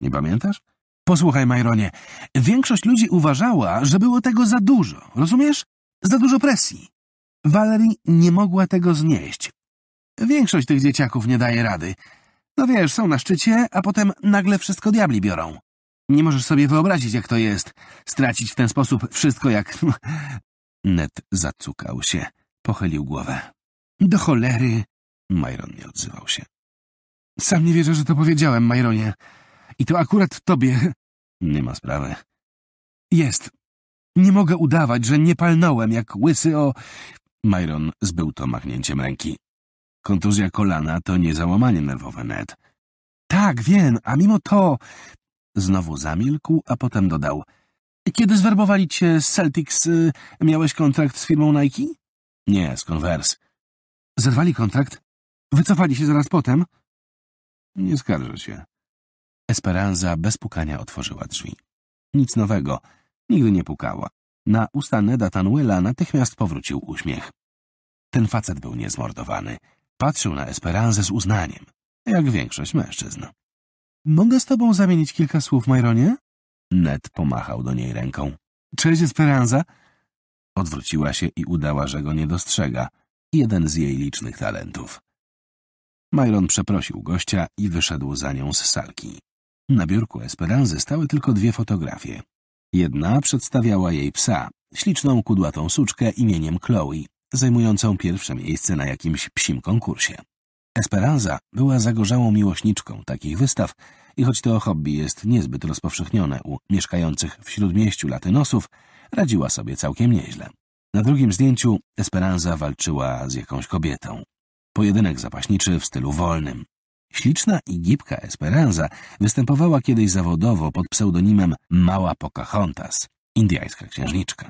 S1: Nie pamiętasz? Posłuchaj, Majronie. Większość ludzi uważała, że było tego za dużo. Rozumiesz? Za dużo presji. Valerie nie mogła tego znieść. Większość tych dzieciaków nie daje rady. No wiesz, są na szczycie, a potem nagle wszystko diabli biorą. Nie możesz sobie wyobrazić, jak to jest. Stracić w ten sposób wszystko jak... Ned zacukał się, pochylił głowę. Do cholery! Myron nie odzywał się. Sam nie wierzę, że to powiedziałem, Myronie. I to akurat tobie. Nie ma sprawy. Jest. Nie mogę udawać, że nie palnąłem jak łysy o... Myron zbył to machnięciem ręki. Kontuzja kolana to nie załamanie nerwowe, Ned. Tak, wiem, a mimo to... Znowu zamilkł, a potem dodał. Kiedy zwerbowali cię z Celtics, y, miałeś kontrakt z firmą Nike? Nie, z Converse. Zerwali kontrakt? Wycofali się zaraz potem? Nie skarżę się. Esperanza bez pukania otworzyła drzwi. Nic nowego. Nigdy nie pukała. Na usta Neda Tanuela natychmiast powrócił uśmiech. Ten facet był niezmordowany. Patrzył na Esperanzę z uznaniem, jak większość mężczyzn. Mogę z tobą zamienić kilka słów, Majronie? Ned pomachał do niej ręką. Cześć, Esperanza! Odwróciła się i udała, że go nie dostrzega. Jeden z jej licznych talentów. Majron przeprosił gościa i wyszedł za nią z salki. Na biurku Esperanzy stały tylko dwie fotografie. Jedna przedstawiała jej psa, śliczną kudłatą suczkę imieniem Chloe, zajmującą pierwsze miejsce na jakimś psim konkursie. Esperanza była zagorzałą miłośniczką takich wystaw i choć to hobby jest niezbyt rozpowszechnione u mieszkających w śródmieściu latynosów, radziła sobie całkiem nieźle. Na drugim zdjęciu Esperanza walczyła z jakąś kobietą. Pojedynek zapaśniczy w stylu wolnym. Śliczna i gibka Esperanza występowała kiedyś zawodowo pod pseudonimem Mała Pocahontas, indyjska księżniczka.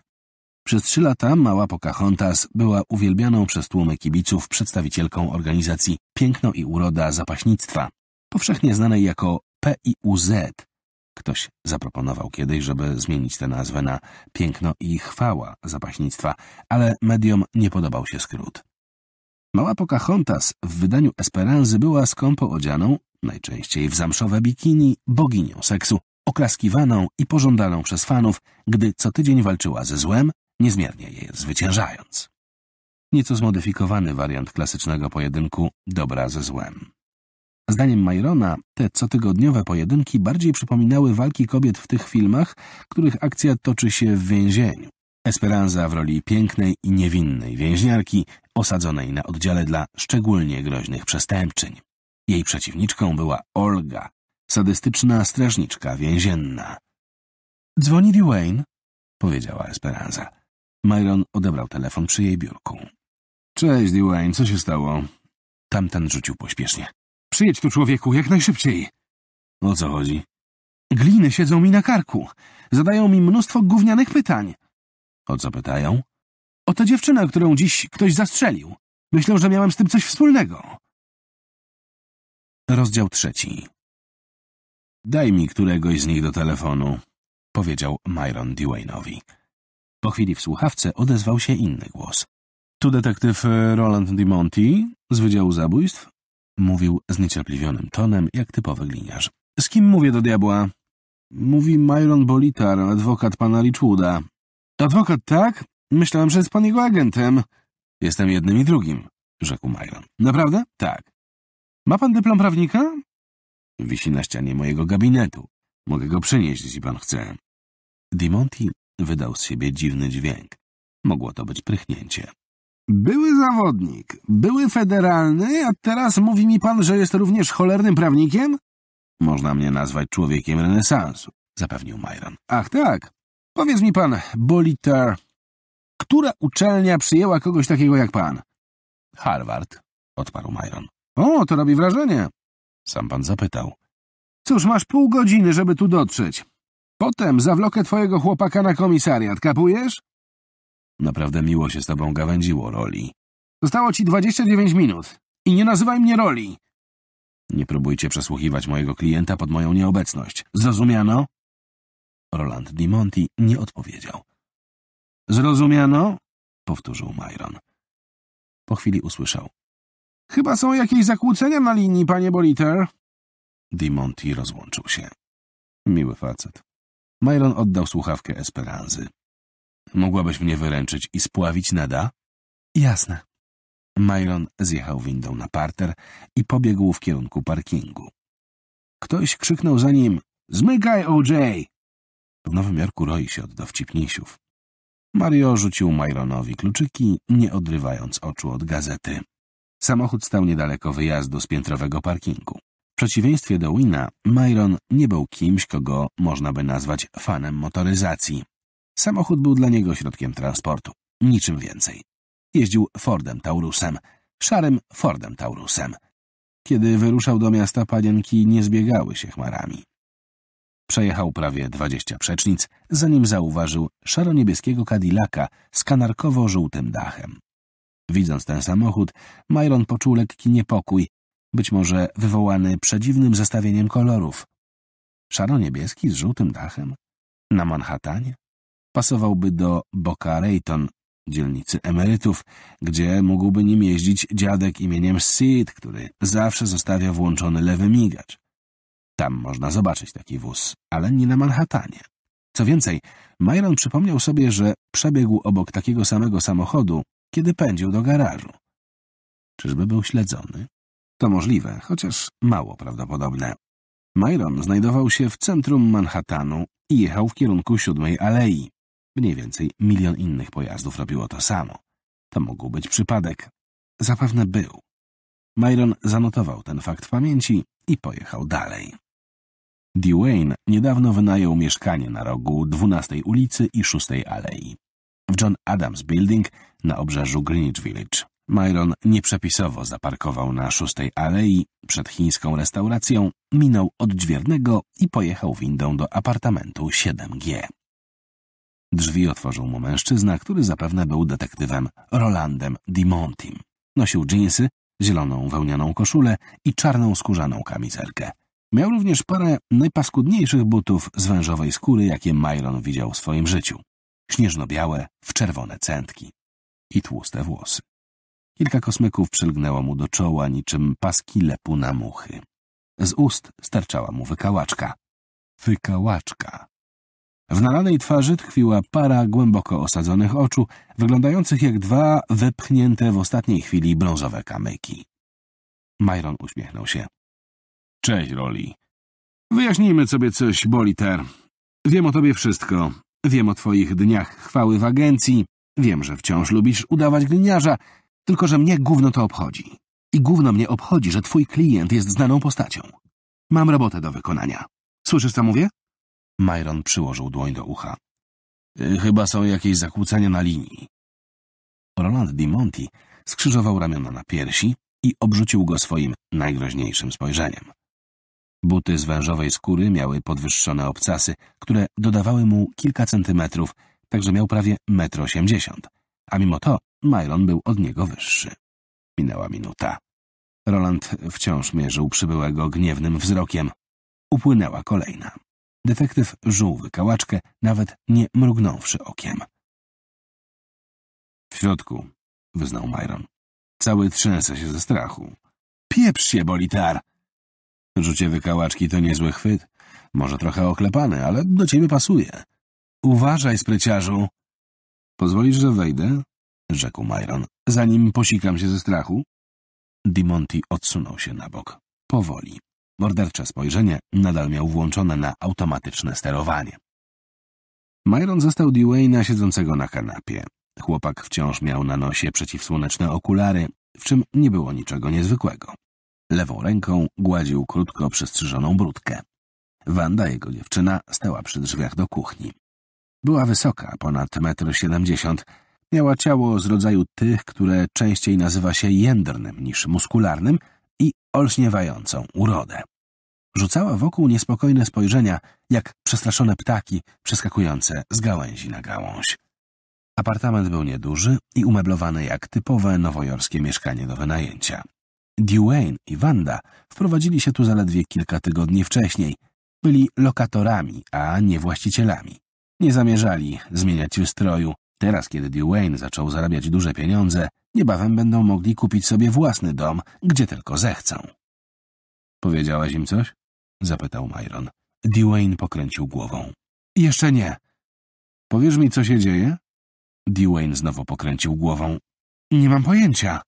S1: Przez trzy lata mała Pocahontas była uwielbianą przez tłumy kibiców przedstawicielką organizacji Piękno i Uroda Zapaśnictwa, powszechnie znanej jako PIUZ. Ktoś zaproponował kiedyś, żeby zmienić tę nazwę na Piękno i Chwała Zapaśnictwa, ale mediom nie podobał się skrót. Mała Pocahontas w wydaniu Esperanzy była skąpo odzianą, najczęściej w zamszowe bikini, boginią seksu, oklaskiwaną i pożądaną przez fanów, gdy co tydzień walczyła ze złem, niezmiernie je zwyciężając. Nieco zmodyfikowany wariant klasycznego pojedynku dobra ze złem. Zdaniem Majrona te cotygodniowe pojedynki bardziej przypominały walki kobiet w tych filmach, których akcja toczy się w więzieniu. Esperanza w roli pięknej i niewinnej więźniarki osadzonej na oddziale dla szczególnie groźnych przestępczyń. Jej przeciwniczką była Olga, sadystyczna strażniczka więzienna. do Wayne, powiedziała Esperanza. Myron odebrał telefon przy jej biurku. Cześć, Dwayne, co się stało? Tamten rzucił pośpiesznie. Przyjedź tu, człowieku, jak najszybciej. O co chodzi? Gliny siedzą mi na karku. Zadają mi mnóstwo gównianych pytań. O co pytają? O tę dziewczynę, którą dziś ktoś zastrzelił. Myślę, że miałem z tym coś wspólnego. Rozdział trzeci. Daj mi któregoś z nich do telefonu, powiedział Myron Dwayne'owi. Po chwili w słuchawce odezwał się inny głos. Tu detektyw e, Roland Dimonti Monti z Wydziału Zabójstw? Mówił zniecierpliwionym tonem, jak typowy gliniarz. Z kim mówię do diabła? Mówi Myron Bolitar, adwokat pana Richwooda. Adwokat, tak? Myślałem, że jest pan jego agentem. Jestem jednym i drugim, rzekł Myron. Naprawdę? Tak. Ma pan dyplom prawnika? Wisi na ścianie mojego gabinetu. Mogę go przynieść, jeśli pan chce. Dimonti Wydał z siebie dziwny dźwięk. Mogło to być prychnięcie. Były zawodnik, były federalny, a teraz mówi mi pan, że jest również cholernym prawnikiem? Można mnie nazwać człowiekiem renesansu, zapewnił Myron. Ach tak. Powiedz mi pan, Boliter, która uczelnia przyjęła kogoś takiego jak pan? Harvard, odparł Myron. O, to robi wrażenie. Sam pan zapytał. Cóż, masz pół godziny, żeby tu dotrzeć. Potem zawlokę twojego chłopaka na komisariat, kapujesz? Naprawdę miło się z tobą gawędziło, Roli. Zostało ci 29 minut. I nie nazywaj mnie Roli. Nie próbujcie przesłuchiwać mojego klienta pod moją nieobecność. Zrozumiano? Roland Dimonti Monti nie odpowiedział. Zrozumiano? Powtórzył Myron. Po chwili usłyszał. Chyba są jakieś zakłócenia na linii, panie Boliter. Dimonti Monti rozłączył się. Miły facet. Mylon oddał słuchawkę Esperanzy. Mogłabyś mnie wyręczyć i spławić nada? Jasne. Mylon zjechał windą na parter i pobiegł w kierunku parkingu. Ktoś krzyknął za nim — Zmykaj, O.J. W Nowym Jorku roi się od dowcipnisiów. Mario rzucił Myronowi kluczyki, nie odrywając oczu od gazety. Samochód stał niedaleko wyjazdu z piętrowego parkingu przeciwieństwie do Wina, Myron nie był kimś, kogo można by nazwać fanem motoryzacji. Samochód był dla niego środkiem transportu, niczym więcej. Jeździł Fordem Taurusem, szarym Fordem Taurusem. Kiedy wyruszał do miasta, panienki nie zbiegały się chmarami. Przejechał prawie dwadzieścia przecznic, zanim zauważył szaroniebieskiego niebieskiego Cadillaca z kanarkowo-żółtym dachem. Widząc ten samochód, Myron poczuł lekki niepokój być może wywołany przedziwnym zestawieniem kolorów. Szaro-niebieski z żółtym dachem? Na Manhattanie? Pasowałby do Boca Raton, dzielnicy emerytów, gdzie mógłby nim jeździć dziadek imieniem Sid, który zawsze zostawia włączony lewy migacz. Tam można zobaczyć taki wóz, ale nie na Manhattanie. Co więcej, Myron przypomniał sobie, że przebiegł obok takiego samego samochodu, kiedy pędził do garażu. Czyżby był śledzony? To możliwe, chociaż mało prawdopodobne. Myron znajdował się w centrum Manhattanu i jechał w kierunku siódmej alei. Mniej więcej milion innych pojazdów robiło to samo. To mógł być przypadek. Zapewne był. Myron zanotował ten fakt w pamięci i pojechał dalej. Dwayne niedawno wynajął mieszkanie na rogu 12 ulicy i 6 alei w John Adams Building na obrzeżu Greenwich Village. Myron nieprzepisowo zaparkował na szóstej alei przed chińską restauracją, minął oddźwiernego i pojechał windą do apartamentu 7G. Drzwi otworzył mu mężczyzna, który zapewne był detektywem Rolandem Dimontim. Nosił dżinsy, zieloną wełnianą koszulę i czarną skórzaną kamizelkę. Miał również parę najpaskudniejszych butów z wężowej skóry, jakie Myron widział w swoim życiu. Śnieżno-białe, w czerwone centki i tłuste włosy. Kilka kosmyków przylgnęło mu do czoła niczym paski lepu na muchy. Z ust sterczała mu wykałaczka. Wykałaczka. W nalanej twarzy tkwiła para głęboko osadzonych oczu, wyglądających jak dwa wepchnięte w ostatniej chwili brązowe kamyki. Myron uśmiechnął się. Cześć, Roli. Wyjaśnijmy sobie coś, Boliter. Wiem o tobie wszystko. Wiem o twoich dniach chwały w agencji. Wiem, że wciąż lubisz udawać gliniarza. Tylko, że mnie gówno to obchodzi. I gówno mnie obchodzi, że twój klient jest znaną postacią. Mam robotę do wykonania. Słyszysz, co mówię? Myron przyłożył dłoń do ucha. Y, chyba są jakieś zakłócenia na linii. Roland Di Monti skrzyżował ramiona na piersi i obrzucił go swoim najgroźniejszym spojrzeniem. Buty z wężowej skóry miały podwyższone obcasy, które dodawały mu kilka centymetrów, także miał prawie metr osiemdziesiąt a mimo to Mylon był od niego wyższy. Minęła minuta. Roland wciąż mierzył przybyłego gniewnym wzrokiem. Upłynęła kolejna. Detektyw żuł wykałaczkę, nawet nie mrugnąwszy okiem. W środku, wyznał Myron. Cały trzęsę się ze strachu. Pieprz się, Bolitar! Rzucie wykałaczki to niezły chwyt. Może trochę oklepany, ale do ciebie pasuje. Uważaj, spryciarzu! Pozwolisz, że wejdę? rzekł Myron. Zanim posikam się ze strachu? Dimonti odsunął się na bok. Powoli. Mordercze spojrzenie nadal miał włączone na automatyczne sterowanie. Myron zastał Dwayna siedzącego na kanapie. Chłopak wciąż miał na nosie przeciwsłoneczne okulary, w czym nie było niczego niezwykłego. Lewą ręką gładził krótko przystrzyżoną brudkę. Wanda, jego dziewczyna, stała przy drzwiach do kuchni. Była wysoka, ponad 1,70 m. Miała ciało z rodzaju tych, które częściej nazywa się jędrnym niż muskularnym i olśniewającą urodę. Rzucała wokół niespokojne spojrzenia, jak przestraszone ptaki przeskakujące z gałęzi na gałąź. Apartament był nieduży i umeblowany jak typowe nowojorskie mieszkanie do wynajęcia. Dwayne i Wanda wprowadzili się tu zaledwie kilka tygodni wcześniej. Byli lokatorami, a nie właścicielami. Nie zamierzali zmieniać ustroju. Teraz, kiedy Dwayne zaczął zarabiać duże pieniądze, niebawem będą mogli kupić sobie własny dom, gdzie tylko zechcą. Powiedziałaś im coś? Zapytał Myron. Dwayne pokręcił głową. Jeszcze nie. Powiesz mi, co się dzieje? Dwayne znowu pokręcił głową. Nie mam pojęcia.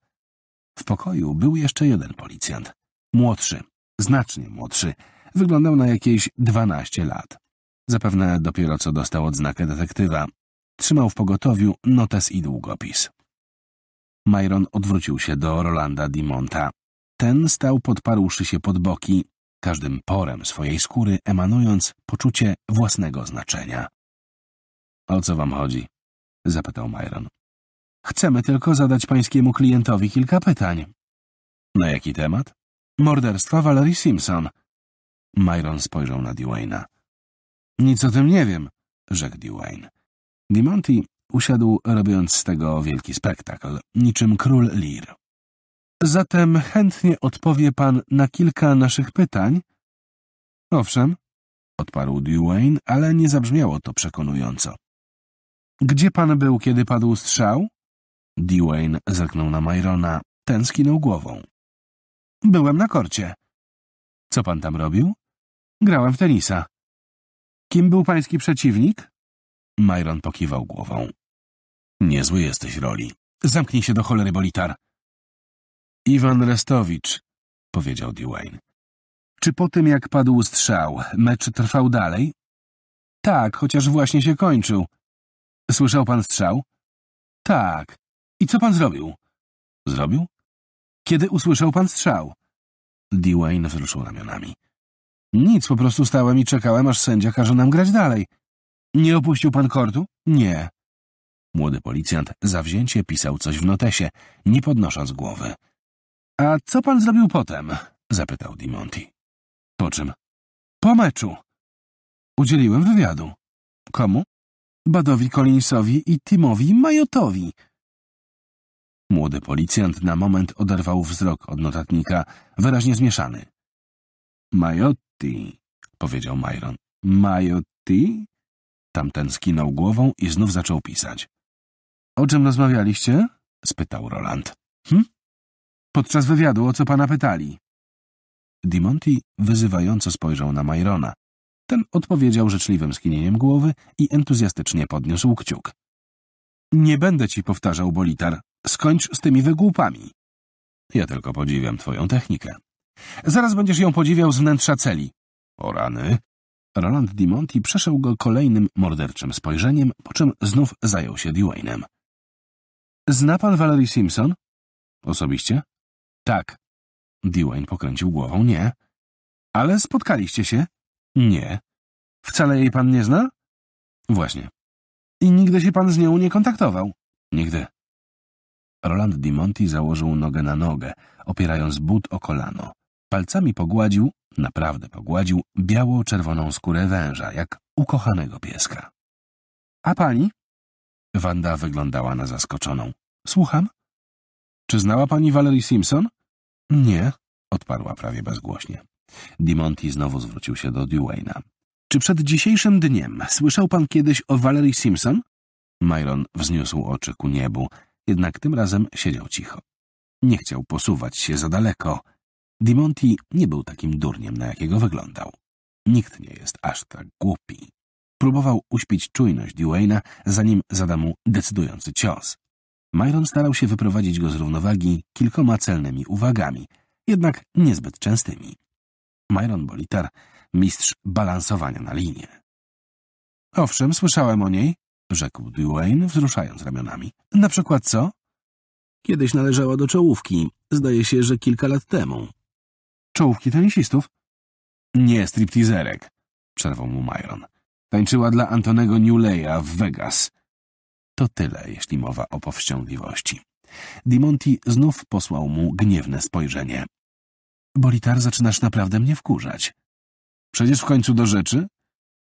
S1: W pokoju był jeszcze jeden policjant. Młodszy, znacznie młodszy. Wyglądał na jakieś dwanaście lat. Zapewne dopiero co dostał odznakę detektywa. Trzymał w pogotowiu notes i długopis. Myron odwrócił się do Rolanda Dimonta. Ten stał podparłszy się pod boki, każdym porem swojej skóry emanując poczucie własnego znaczenia. — O co wam chodzi? — zapytał Myron. — Chcemy tylko zadać pańskiemu klientowi kilka pytań. — Na jaki temat? — Morderstwa Valerie Simpson. Myron spojrzał na Dwayna. Nic o tym nie wiem, rzekł Dewayne. Dimonty usiadł, robiąc z tego wielki spektakl, niczym król lir. Zatem chętnie odpowie pan na kilka naszych pytań? Owszem, odparł Dewayne, ale nie zabrzmiało to przekonująco. Gdzie pan był, kiedy padł strzał? Wayne zerknął na Myrona. Ten skinął głową. Byłem na korcie. Co pan tam robił? Grałem w tenisa. Kim był pański przeciwnik? Myron pokiwał głową. Niezły jesteś roli. Zamknij się do cholery, Bolitar. Iwan Restowicz, powiedział Dwayne. Czy po tym, jak padł strzał, mecz trwał dalej? Tak, chociaż właśnie się kończył. Słyszał pan strzał? Tak. I co pan zrobił? Zrobił? Kiedy usłyszał pan strzał? Dwayne wzruszył ramionami. Nic, po prostu stałem i czekałem, aż sędzia każe nam grać dalej. Nie opuścił pan kortu? Nie. Młody policjant zawzięcie pisał coś w notesie, nie podnosząc głowy. A co pan zrobił potem? zapytał Dimonti. Po czym? Po meczu. Udzieliłem wywiadu. Komu? Badowi Collinsowi i Timowi Majotowi. Młody policjant na moment oderwał wzrok od notatnika, wyraźnie zmieszany. Majot powiedział Myron. Majo T? Tamten skinął głową i znów zaczął pisać. O czym rozmawialiście? spytał Roland. Hm? Podczas wywiadu o co pana pytali? Dimonti wyzywająco spojrzał na Myrona. Ten odpowiedział życzliwym skinieniem głowy i entuzjastycznie podniósł kciuk. Nie będę ci powtarzał, Bolitar. Skończ z tymi wygłupami. Ja tylko podziwiam twoją technikę, Zaraz będziesz ją podziwiał z wnętrza celi. O rany. Roland Dimonti przeszedł go kolejnym morderczym spojrzeniem, po czym znów zajął się Dwaynem. Zna pan Valerie Simpson? Osobiście? Tak. Dwayne pokręcił głową. Nie. Ale spotkaliście się? Nie. Wcale jej pan nie zna? Właśnie. I nigdy się pan z nią nie kontaktował? Nigdy. Roland Dimonti założył nogę na nogę, opierając but o kolano. Palcami pogładził, naprawdę pogładził, biało-czerwoną skórę węża, jak ukochanego pieska. A pani? Wanda wyglądała na zaskoczoną. Słucham? Czy znała pani Valerie Simpson? Nie, odparła prawie bezgłośnie. Dimonti znowu zwrócił się do Duwayna. Czy przed dzisiejszym dniem słyszał pan kiedyś o Valerie Simpson? Myron wzniósł oczy ku niebu, jednak tym razem siedział cicho. Nie chciał posuwać się za daleko, Dimonti nie był takim durniem, na jakiego wyglądał. Nikt nie jest aż tak głupi. Próbował uśpić czujność Dwayna, zanim zada mu decydujący cios. Myron starał się wyprowadzić go z równowagi kilkoma celnymi uwagami, jednak niezbyt częstymi. Myron Bolitar, mistrz balansowania na linie. Owszem, słyszałem o niej, rzekł Dwayne, wzruszając ramionami. Na przykład co? Kiedyś należała do czołówki, zdaje się, że kilka lat temu. Czołówki tenisistów? Nie striptizerek, przerwał mu Myron. Tańczyła dla Antonego Newleya w Vegas. To tyle, jeśli mowa o powściągliwości. Dimonti znów posłał mu gniewne spojrzenie. Bolitar, zaczynasz naprawdę mnie wkurzać. Przecież w końcu do rzeczy?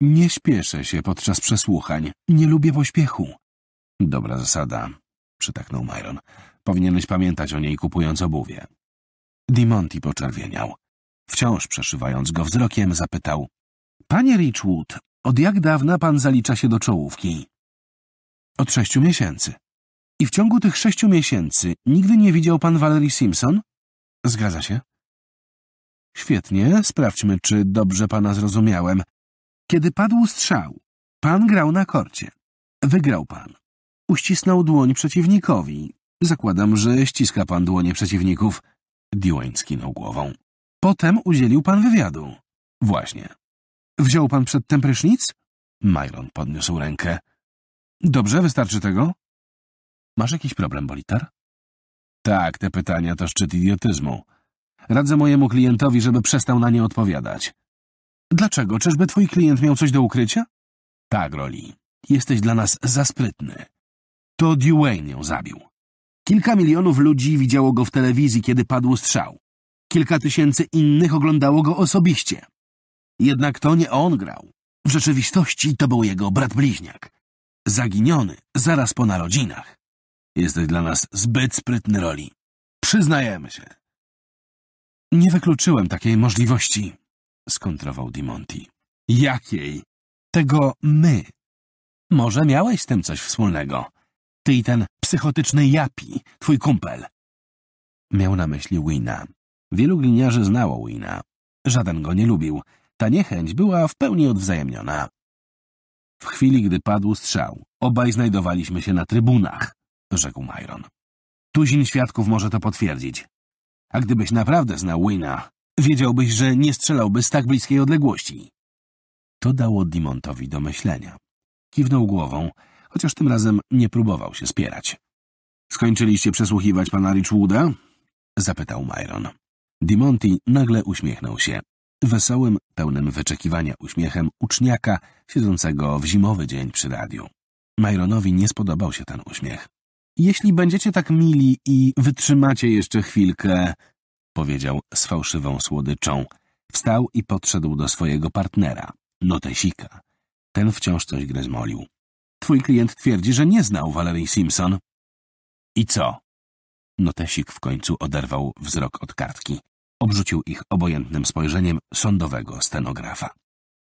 S1: Nie śpieszę się podczas przesłuchań. Nie lubię pośpiechu. Dobra zasada, przytaknął Myron. Powinieneś pamiętać o niej kupując obuwie. Dimonti poczerwieniał. Wciąż przeszywając go wzrokiem, zapytał — Panie Richwood, od jak dawna pan zalicza się do czołówki? — Od sześciu miesięcy. — I w ciągu tych sześciu miesięcy nigdy nie widział pan Valerie Simpson? — Zgadza się. — Świetnie, sprawdźmy, czy dobrze pana zrozumiałem. Kiedy padł strzał, pan grał na korcie. Wygrał pan. Uścisnął dłoń przeciwnikowi. Zakładam, że ściska pan dłonie przeciwników. Dwayne skinął głową. Potem udzielił pan wywiadu. Właśnie. Wziął pan przedtem prysznic? Myron podniósł rękę. Dobrze, wystarczy tego? Masz jakiś problem, Bolitar? Tak, te pytania to szczyt idiotyzmu. Radzę mojemu klientowi, żeby przestał na nie odpowiadać. Dlaczego? Czyżby twój klient miał coś do ukrycia? Tak, Roli. Jesteś dla nas za sprytny. To Dwayne ją zabił. Kilka milionów ludzi widziało go w telewizji, kiedy padł strzał. Kilka tysięcy innych oglądało go osobiście. Jednak to nie on grał. W rzeczywistości to był jego brat bliźniak. Zaginiony zaraz po narodzinach. Jesteś dla nas zbyt sprytny roli. Przyznajemy się. Nie wykluczyłem takiej możliwości, skontrował Dimonti. Jakiej? Tego my. Może miałeś z tym coś wspólnego. Ty i ten psychotyczny Japi, twój kumpel. Miał na myśli Wina. Wielu gliniarzy znało Wina. Żaden go nie lubił. Ta niechęć była w pełni odwzajemniona. W chwili, gdy padł strzał, obaj znajdowaliśmy się na trybunach, rzekł Myron. Tuzin świadków może to potwierdzić. A gdybyś naprawdę znał Wina, wiedziałbyś, że nie strzelałby z tak bliskiej odległości. To dało Dimontowi do myślenia. Kiwnął głową chociaż tym razem nie próbował się spierać. Skończyliście przesłuchiwać pana Richwooda? zapytał Myron. Dimonti nagle uśmiechnął się. Wesołym, pełnym wyczekiwania uśmiechem uczniaka siedzącego w zimowy dzień przy radiu. Myronowi nie spodobał się ten uśmiech. Jeśli będziecie tak mili i wytrzymacie jeszcze chwilkę, powiedział z fałszywą słodyczą. Wstał i podszedł do swojego partnera, notesika. Ten wciąż coś gryzmolił. Twój klient twierdzi, że nie znał Valerie Simpson. I co? Notesik w końcu oderwał wzrok od kartki. Obrzucił ich obojętnym spojrzeniem sądowego stenografa.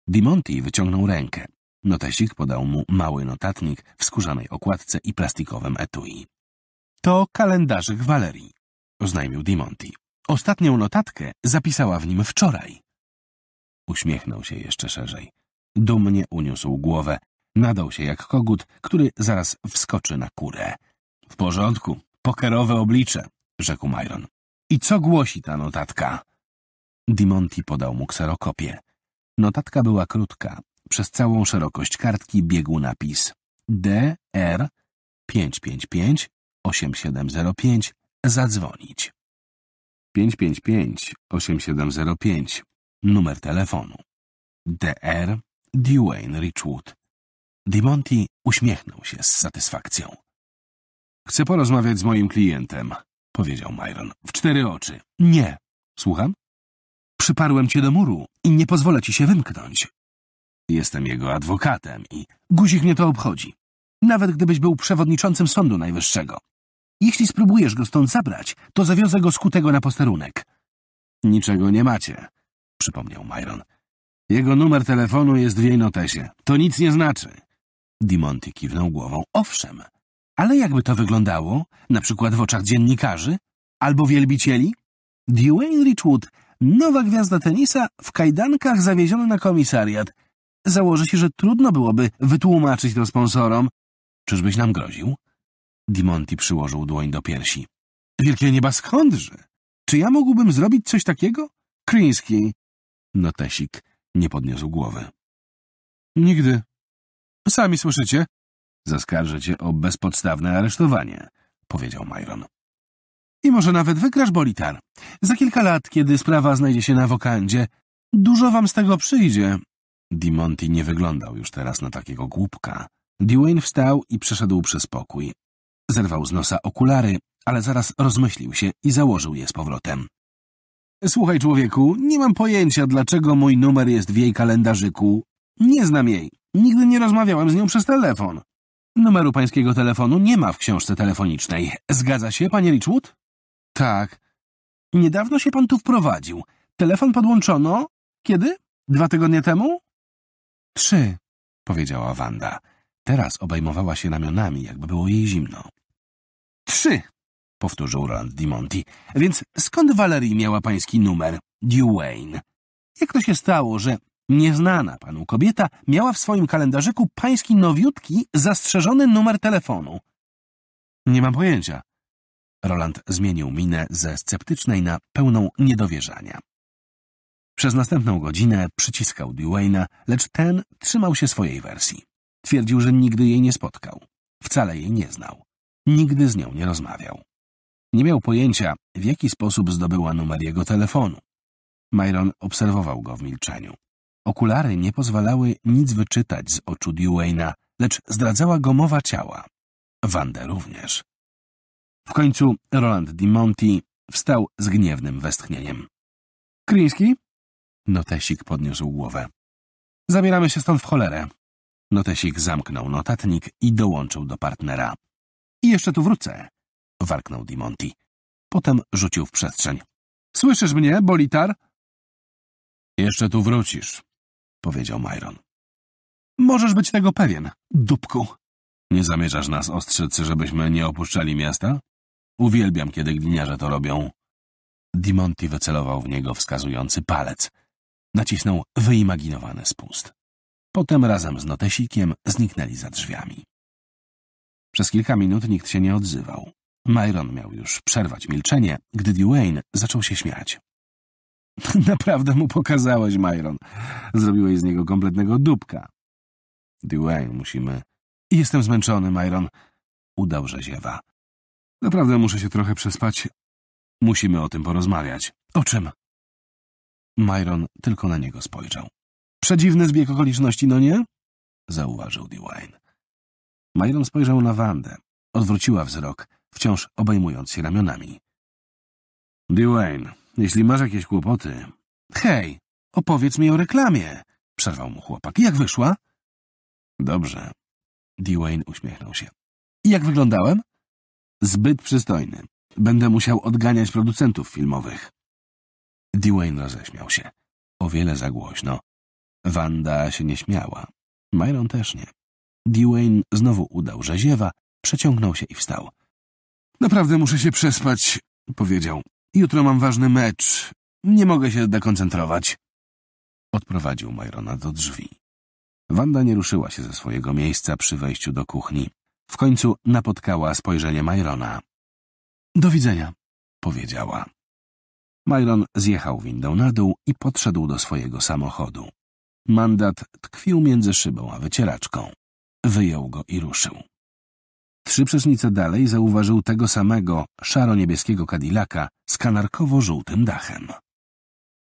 S1: Dimonti wyciągnął rękę. Notesik podał mu mały notatnik w skórzanej okładce i plastikowym etui. To kalendarzyk Valerii, oznajmił Dimonti. Ostatnią notatkę zapisała w nim wczoraj. Uśmiechnął się jeszcze szerzej. Dumnie uniósł głowę, Nadał się jak kogut, który zaraz wskoczy na kurę. W porządku, pokerowe oblicze, rzekł Myron. I co głosi ta notatka? Dimonti podał mu kserokopię. Notatka była krótka. Przez całą szerokość kartki biegł napis DR 555 8705 zadzwonić. 555 8705 numer telefonu. DR Dwayne Richwood Dimonti uśmiechnął się z satysfakcją. Chcę porozmawiać z moim klientem, powiedział Myron. W cztery oczy. Nie. Słucham? Przyparłem cię do muru i nie pozwolę ci się wymknąć. Jestem jego adwokatem i guzik mnie to obchodzi. Nawet gdybyś był przewodniczącym Sądu Najwyższego. Jeśli spróbujesz go stąd zabrać, to zawiozę go skutego na posterunek. Niczego nie macie, przypomniał Myron. Jego numer telefonu jest w jej notesie. To nic nie znaczy. Dimonty kiwnął głową. Owszem, ale jakby to wyglądało, na przykład w oczach dziennikarzy albo wielbicieli? Dwayne Richwood, nowa gwiazda tenisa, w kajdankach zawieziony na komisariat. Założę się, że trudno byłoby wytłumaczyć to sponsorom. Czyżbyś nam groził? Dimonty przyłożył dłoń do piersi. Wielkie nieba skądże? Czy ja mógłbym zrobić coś takiego? Kryński. Notesik nie podniósł głowy. Nigdy, Sami słyszycie. Zaskarżę cię o bezpodstawne aresztowanie, powiedział Myron. I może nawet wygrasz Bolitar. Za kilka lat, kiedy sprawa znajdzie się na wokandzie, dużo wam z tego przyjdzie. Dimonti nie wyglądał już teraz na takiego głupka. Dwayne wstał i przeszedł przez pokój. Zerwał z nosa okulary, ale zaraz rozmyślił się i założył je z powrotem. Słuchaj, człowieku, nie mam pojęcia, dlaczego mój numer jest w jej kalendarzyku. Nie znam jej. Nigdy nie rozmawiałem z nią przez telefon. Numeru pańskiego telefonu nie ma w książce telefonicznej. Zgadza się, panie Richwood? Tak. Niedawno się pan tu wprowadził. Telefon podłączono... Kiedy? Dwa tygodnie temu? Trzy, powiedziała Wanda. Teraz obejmowała się ramionami, jakby było jej zimno. Trzy, powtórzył Roland Dimonti. Więc skąd Valerie miała pański numer? Dewayne. Jak to się stało, że Nieznana panu kobieta miała w swoim kalendarzyku pański nowiutki zastrzeżony numer telefonu. Nie mam pojęcia. Roland zmienił minę ze sceptycznej na pełną niedowierzania. Przez następną godzinę przyciskał Dwayna, lecz ten trzymał się swojej wersji. Twierdził, że nigdy jej nie spotkał. Wcale jej nie znał. Nigdy z nią nie rozmawiał. Nie miał pojęcia, w jaki sposób zdobyła numer jego telefonu. Myron obserwował go w milczeniu. Okulary nie pozwalały nic wyczytać z oczu Deweyna, lecz zdradzała go mowa ciała. Wandę również. W końcu Roland DiMonti wstał z gniewnym westchnieniem. Kryński? Notesik podniósł głowę. Zabieramy się stąd w cholerę. Notesik zamknął notatnik i dołączył do partnera. I jeszcze tu wrócę, warknął DiMonti. Potem rzucił w przestrzeń. Słyszysz mnie, Bolitar? Jeszcze tu wrócisz, powiedział Myron. Możesz być tego pewien, dupku. Nie zamierzasz nas ostrzec, żebyśmy nie opuszczali miasta? Uwielbiam, kiedy gliniarze to robią. Dimonti wycelował w niego wskazujący palec. Nacisnął wyimaginowany spust. Potem razem z notesikiem zniknęli za drzwiami. Przez kilka minut nikt się nie odzywał. Myron miał już przerwać milczenie, gdy Dwayne zaczął się śmiać. Naprawdę mu pokazałeś, Myron. Zrobiłeś z niego kompletnego dupka. Dwayne, musimy... Jestem zmęczony, Myron. Udał ziewa. Naprawdę muszę się trochę przespać. Musimy o tym porozmawiać. O czym? Myron tylko na niego spojrzał. Przedziwny zbieg okoliczności, no nie? Zauważył Dwayne. Myron spojrzał na Wandę. Odwróciła wzrok, wciąż obejmując się ramionami. Dwayne, jeśli masz jakieś kłopoty... Hej, opowiedz mi o reklamie, przerwał mu chłopak. Jak wyszła? Dobrze. Dwayne uśmiechnął się. I jak wyglądałem? Zbyt przystojny. Będę musiał odganiać producentów filmowych. Dwayne roześmiał się. O wiele za głośno. Wanda się nie śmiała. Myron też nie. Dwayne znowu udał, że ziewa, przeciągnął się i wstał. Naprawdę muszę się przespać, powiedział. Jutro mam ważny mecz. Nie mogę się dekoncentrować. Odprowadził Majrona do drzwi. Wanda nie ruszyła się ze swojego miejsca przy wejściu do kuchni. W końcu napotkała spojrzenie Majrona. Do widzenia, powiedziała. Majron zjechał windą na dół i podszedł do swojego samochodu. Mandat tkwił między szybą a wycieraczką. Wyjął go i ruszył. Trzy przecznice dalej zauważył tego samego szaro-niebieskiego kadilaka z kanarkowo-żółtym dachem.